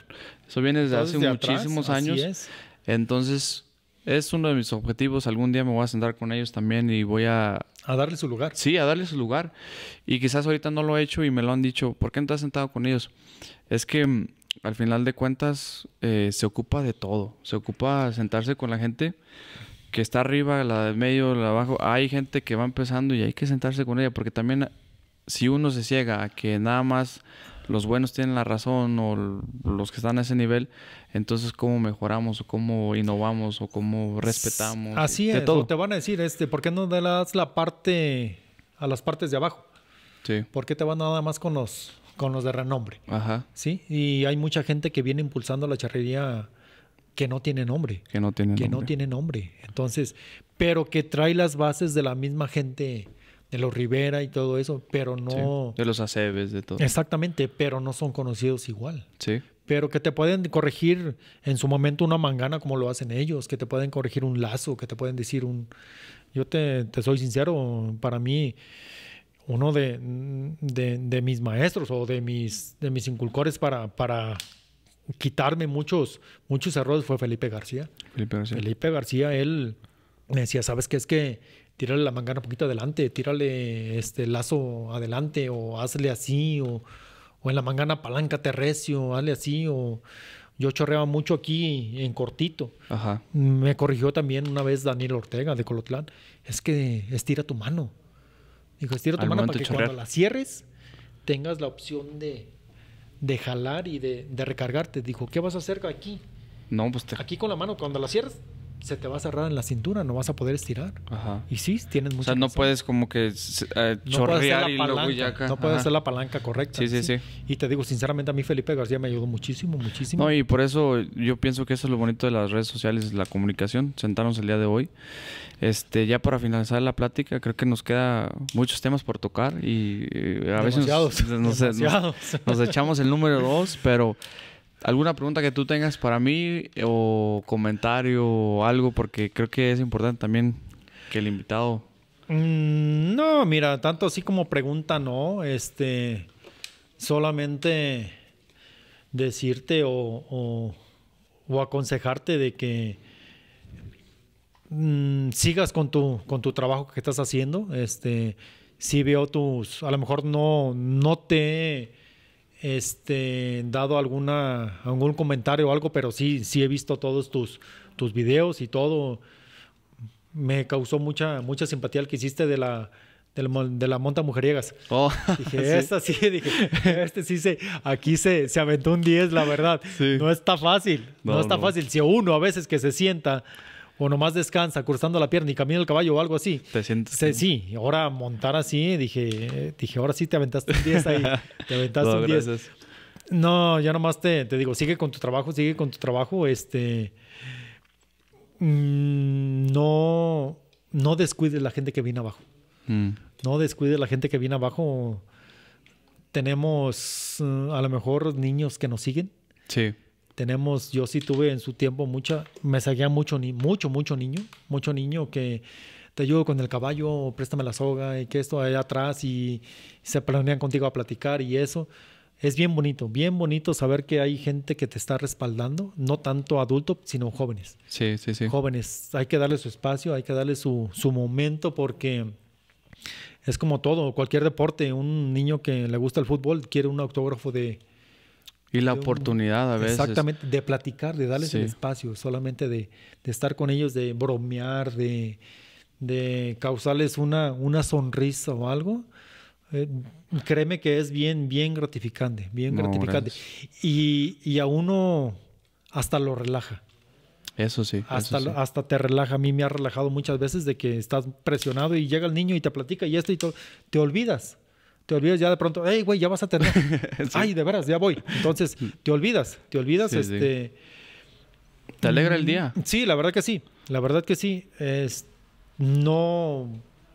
Eso viene desde hace muchísimos años. Entonces, es uno de mis objetivos. Algún día me voy a sentar con ellos también y voy a... A darle su lugar. Sí, a darle su lugar. Y quizás ahorita no lo he hecho y me lo han dicho, ¿por qué no te has sentado con ellos? Es que mm, al final de cuentas eh, se ocupa de todo. Se ocupa sentarse con la gente que está arriba, la de medio, la de abajo. Hay gente que va empezando y hay que sentarse con ella porque también si uno se ciega a que nada más los buenos tienen la razón o los que están a ese nivel, entonces cómo mejoramos o cómo innovamos o cómo respetamos. Así es, todo. te van a decir, este, ¿por qué no le das la parte a las partes de abajo? Sí. ¿Por qué te van nada más con los con los de renombre. Ajá. Sí, y hay mucha gente que viene impulsando la charrería que no tiene nombre. Que no tiene que no tiene nombre. Entonces, pero que trae las bases de la misma gente de los Rivera y todo eso, pero no... de los Aceves, de todo. Exactamente, pero no son conocidos igual. Sí. Pero que te pueden corregir en su momento una mangana como lo hacen ellos, que te pueden corregir un lazo, que te pueden decir un... Yo te soy sincero, para mí uno de, mis maestros o de mis, de inculcores para, quitarme muchos, errores fue Felipe García. Felipe García. Felipe García, él me decía, ¿sabes qué? Es que tírale la mangana un poquito adelante, tírale este lazo adelante o hazle así o, en la mangana palanca terrecio, hazle así o yo chorreaba mucho aquí en cortito. Me corrigió también una vez Daniel Ortega de Colotlán, es que estira tu mano Dijo, estira tu mano para que cuando la cierres tengas la opción de, de jalar y de, de, recargarte. Dijo, ¿qué vas a hacer aquí? No, pues Aquí con la mano, cuando la cierres, se te va a cerrar en la cintura, no vas a poder estirar. Y sí, tienes mucha O sea, no puedes como que chorrear eh, No puedes hacer la palanca correcta. Sí, sí, sí, Y te digo, sinceramente, a mí Felipe García me ayudó muchísimo, muchísimo. No, y por eso yo pienso que eso es lo bonito de las redes sociales, la comunicación. Sentarnos el día de hoy. Este, ya para finalizar la plática, creo que nos queda muchos temas por tocar y, eh, a veces nos echamos el número dos, pero ¿Alguna pregunta que tú tengas para mí eh, o comentario o algo? Porque creo que es importante también que el invitado... Mm, no, mira, tanto así como pregunta, no. Este, solamente decirte o, o, aconsejarte de que mm, sigas con tu, con tu trabajo que estás haciendo. Este, si veo tus, a lo mejor no, no te este, dado alguna, algún comentario o algo, pero sí, sí he visto todos tus, tus videos y todo. Me causó mucha, mucha simpatía el que hiciste de la, de la, monta mujeriegas. Oh, dije, esta sí, este sí se, aquí se, se aventó un 10, la verdad. No está fácil, no, está fácil. Si uno a veces que se sienta o nomás descansa cruzando la pierna y camina el caballo o algo así. Te sientes. sí, ahora montar así, dije, eh, dije, ahora sí te aventaste un 10 ahí, te aventaste no, un 10. No, ya nomás te, digo, sigue con tu trabajo, sigue con tu trabajo, este, mm, no, no descuides la gente que viene abajo. Mm. No descuides la gente que viene abajo. Tenemos eh, a lo mejor niños que nos siguen. Sí tenemos, yo sí tuve en su tiempo mucha, me seguía mucho, ni, mucho, mucho niño, mucho niño que te ayudo con el caballo, préstame la soga y que esto allá atrás y se planean contigo a platicar y eso. Es bien bonito, bien bonito saber que hay gente que te está respaldando, no tanto adulto, sino jóvenes. Sí, sí, sí. Jóvenes, hay que darle su espacio, hay que darle su, su momento porque es como todo, cualquier deporte, un niño que le gusta el fútbol quiere un autógrafo de, y la oportunidad a veces. Exactamente, de platicar, de darles el espacio, solamente de, estar con ellos, de bromear, de, de causarles una, una sonrisa o algo. Eh, créeme que es bien, bien gratificante, bien gratificante. Y, a uno hasta lo relaja. Eso sí. Hasta, hasta te relaja. A mí me ha relajado muchas veces de que estás presionado y llega el niño y te platica y esto y todo. Te olvidas te olvidas ya de pronto, hey, güey, ya vas a tener. Ay, de veras, ya voy. Entonces, te olvidas, te olvidas. este, ¿Te alegra el mm, día? Sí, la verdad que sí, la verdad que sí. no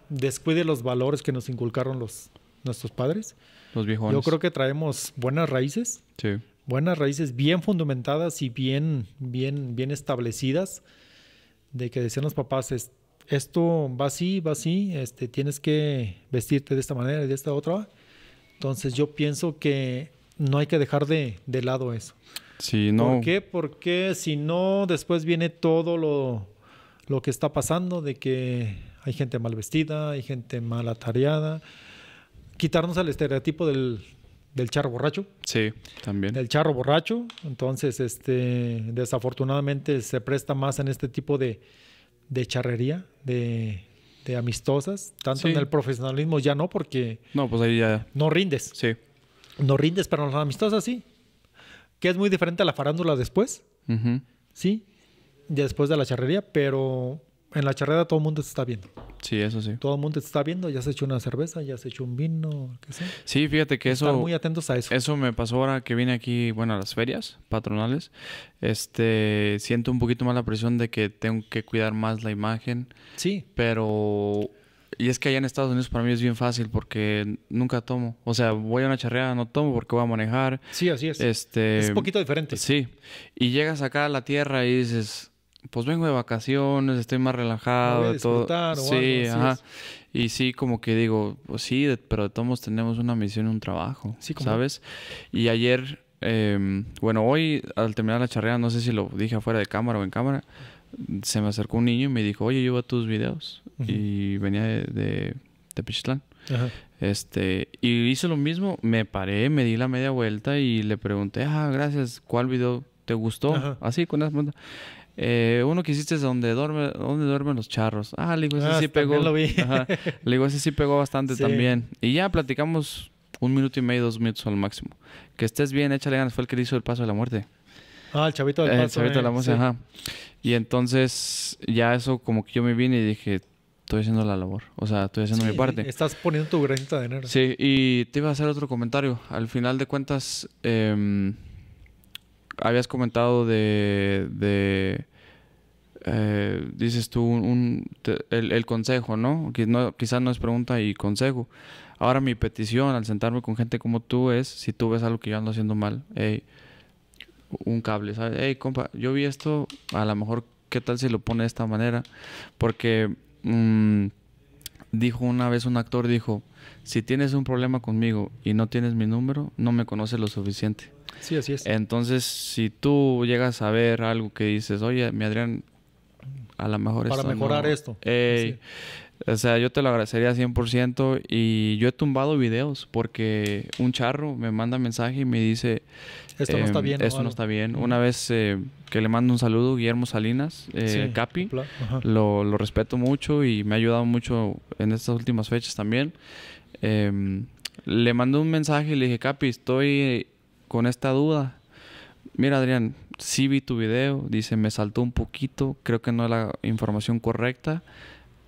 descuide los valores que nos inculcaron los, nuestros padres. Los viejos, Yo creo que traemos buenas raíces. Sí. Buenas raíces bien fundamentadas y bien, bien, bien establecidas. De que decían los papás, este, esto va así, va así, este, tienes que vestirte de esta manera y de esta otra. Entonces yo pienso que no hay que dejar de, lado eso. Sí, no. ¿Por qué? Porque si no, después viene todo lo, que está pasando, de que hay gente mal vestida, hay gente mal atareada. Quitarnos el estereotipo del, charro borracho. Sí, también. Del charro borracho. Entonces, este, desafortunadamente se presta más en este tipo de, de charrería, de, amistosas, tanto en el profesionalismo ya no, porque... No, pues ahí ya... No rindes. Sí. No rindes, pero en las amistosas sí. Que es muy diferente a la farándula después. Sí, después de la charrería, pero en la charreada todo el mundo te está viendo. Sí, eso sí. Todo el mundo te está viendo, ya has hecho una cerveza, ya has hecho un vino, qué sé. Sí, fíjate que eso... Están muy atentos a eso. Eso me pasó ahora que vine aquí, bueno, a las ferias patronales. Este, siento un poquito más la presión de que tengo que cuidar más la imagen. Sí. Pero... Y es que allá en Estados Unidos para mí es bien fácil porque nunca tomo. O sea, voy a una charreada, no tomo porque voy a manejar. Sí, así es. Este, es un poquito diferente. Sí. Y llegas acá a la tierra y dices pues vengo de vacaciones, estoy más relajado. de todo. sí, ajá. Y sí, como que digo, pues sí, pero todos tenemos una misión un trabajo, ¿sabes? Y ayer, em, bueno, hoy al terminar la charrera, no sé si lo dije afuera de cámara o en cámara, se me acercó un niño y me dijo, oye, yo veo tus videos. Y venía de, de, Ajá. Este, y hice lo mismo, me paré, me di la media vuelta y le pregunté, ah, gracias, ¿cuál video te gustó? Ajá. Así, con las pregunta. Eh, uno que hiciste es donde, duerme, donde duermen los charros. Ah, le digo, ese ah, sí pegó. Lo Le digo, ese sí pegó bastante también. Y ya platicamos un minuto y medio, dos minutos al máximo. Que estés bien, échale ganas. Fue el que le hizo el paso de la muerte. Ah, el chavito del eh, paso. El chavito de la eh, música, ajá. Y entonces ya eso como que yo me vine y dije, estoy haciendo la labor. O sea, estoy haciendo mi parte. Estás poniendo tu granita de dinero Sí, y te iba a hacer otro comentario. Al final de cuentas, eh, habías comentado de, eh, dices tú, un, el, consejo, ¿no? Quizás no, quizás no es pregunta y consejo. Ahora mi petición al sentarme con gente como tú es, si tú ves algo que yo ando haciendo mal, un cable, ¿sabes? Hey, compa, yo vi esto, a lo mejor, ¿qué tal si lo pone de esta manera? Porque mm, dijo una vez un actor, dijo, si tienes un problema conmigo y no tienes mi número, no me conoces lo suficiente. Sí, así es. Entonces, si tú llegas a ver algo que dices, oye, mi Adrián, a lo mejor Para mejorar esto. O sea, yo te lo agradecería 100% y yo he tumbado videos porque un charro me manda mensaje y me dice... Esto no em, está bien. Esto no está bien. Una vez eh, que le mando un saludo, Guillermo Salinas, eh, Capi, lo, lo, respeto mucho y me ha ayudado mucho en estas últimas fechas también. Em, le mandé un mensaje y le dije, Capi, estoy con esta duda. Mira, Adrián, sí vi tu video, dice, me saltó un poquito, creo que no es la información correcta.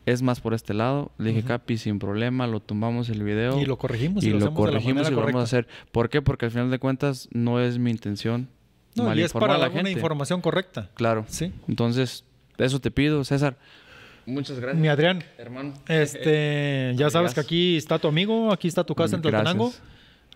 Es más por este lado. Le dije, Capi, sin problema, lo tumbamos el video. Y lo corregimos y, lo, corregimos y lo vamos a hacer. ¿Por qué? Porque al final de cuentas no es mi intención. No, y es para la información correcta. Claro. Sí. Entonces, eso te pido, César. Muchas gracias. Mi Adrián. Hermano. Este, ya sabes que aquí está tu amigo, aquí está tu casa en Tlatenango.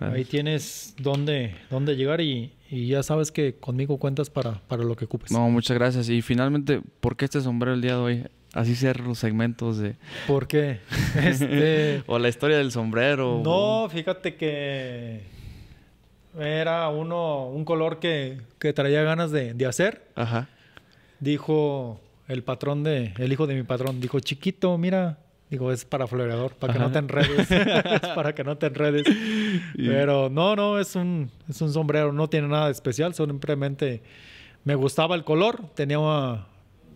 Ahí tienes dónde, dónde llegar y, ya sabes que conmigo cuentas para, para lo que ocupes. No, muchas gracias. Y finalmente, ¿por qué este sombrero el día de hoy? Así cierro los segmentos de... ¿Por qué? Este, o la historia del sombrero. No, fíjate que era uno, un color que, traía ganas de, de hacer. Ajá. Dijo el patrón de, el hijo de mi patrón, dijo, chiquito, mira, Digo, es para floreador, para que no te enredes. es para que no te enredes. Pero no, no, es un, es un sombrero, no tiene nada de especial, simplemente me gustaba el color, tenía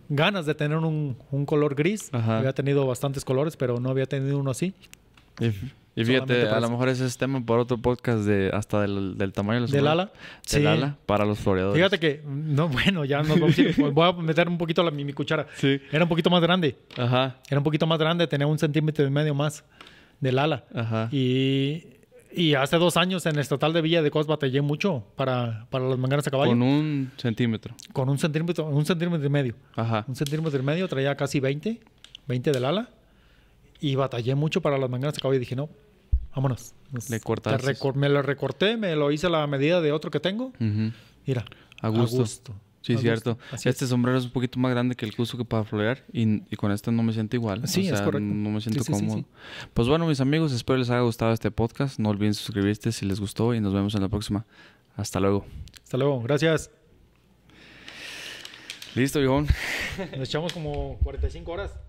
ganas de tener un, color gris. Había tenido bastantes colores, pero no había tenido uno así. Y fíjate, a lo mejor ese es tema para otro podcast de hasta del, tamaño ¿Del ala? Del ala para los floreadores. Fíjate que, no, bueno, ya no... vamos a Voy a meter un poquito la, mi, cuchara. Era un poquito más grande. Era un poquito más grande, tenía un centímetro y medio más del ala. Ajá. Y y hace dos años en el estatal de Villa de Cos batallé mucho para, para las manganas de caballo. Con un centímetro. Con un centímetro, un centímetro y medio. Ajá. Un centímetro y medio, traía casi 20, 20 del ala. Y batallé mucho para las manganas de caballo. Y dije, no, vámonos. Le cortaste. Este. me lo recorté, me lo hice a la medida de otro que tengo. Mira, a gusto. Sí, cierto. este sombrero es un poquito más grande que el que que para florear y, con este no me siento igual. Sí, es correcto. No me siento cómodo. pues bueno, mis amigos, espero les haya gustado este podcast. No olviden suscribirse si les gustó y nos vemos en la próxima. Hasta luego. Hasta luego. Gracias. Listo, viejón. Nos echamos como 45 horas.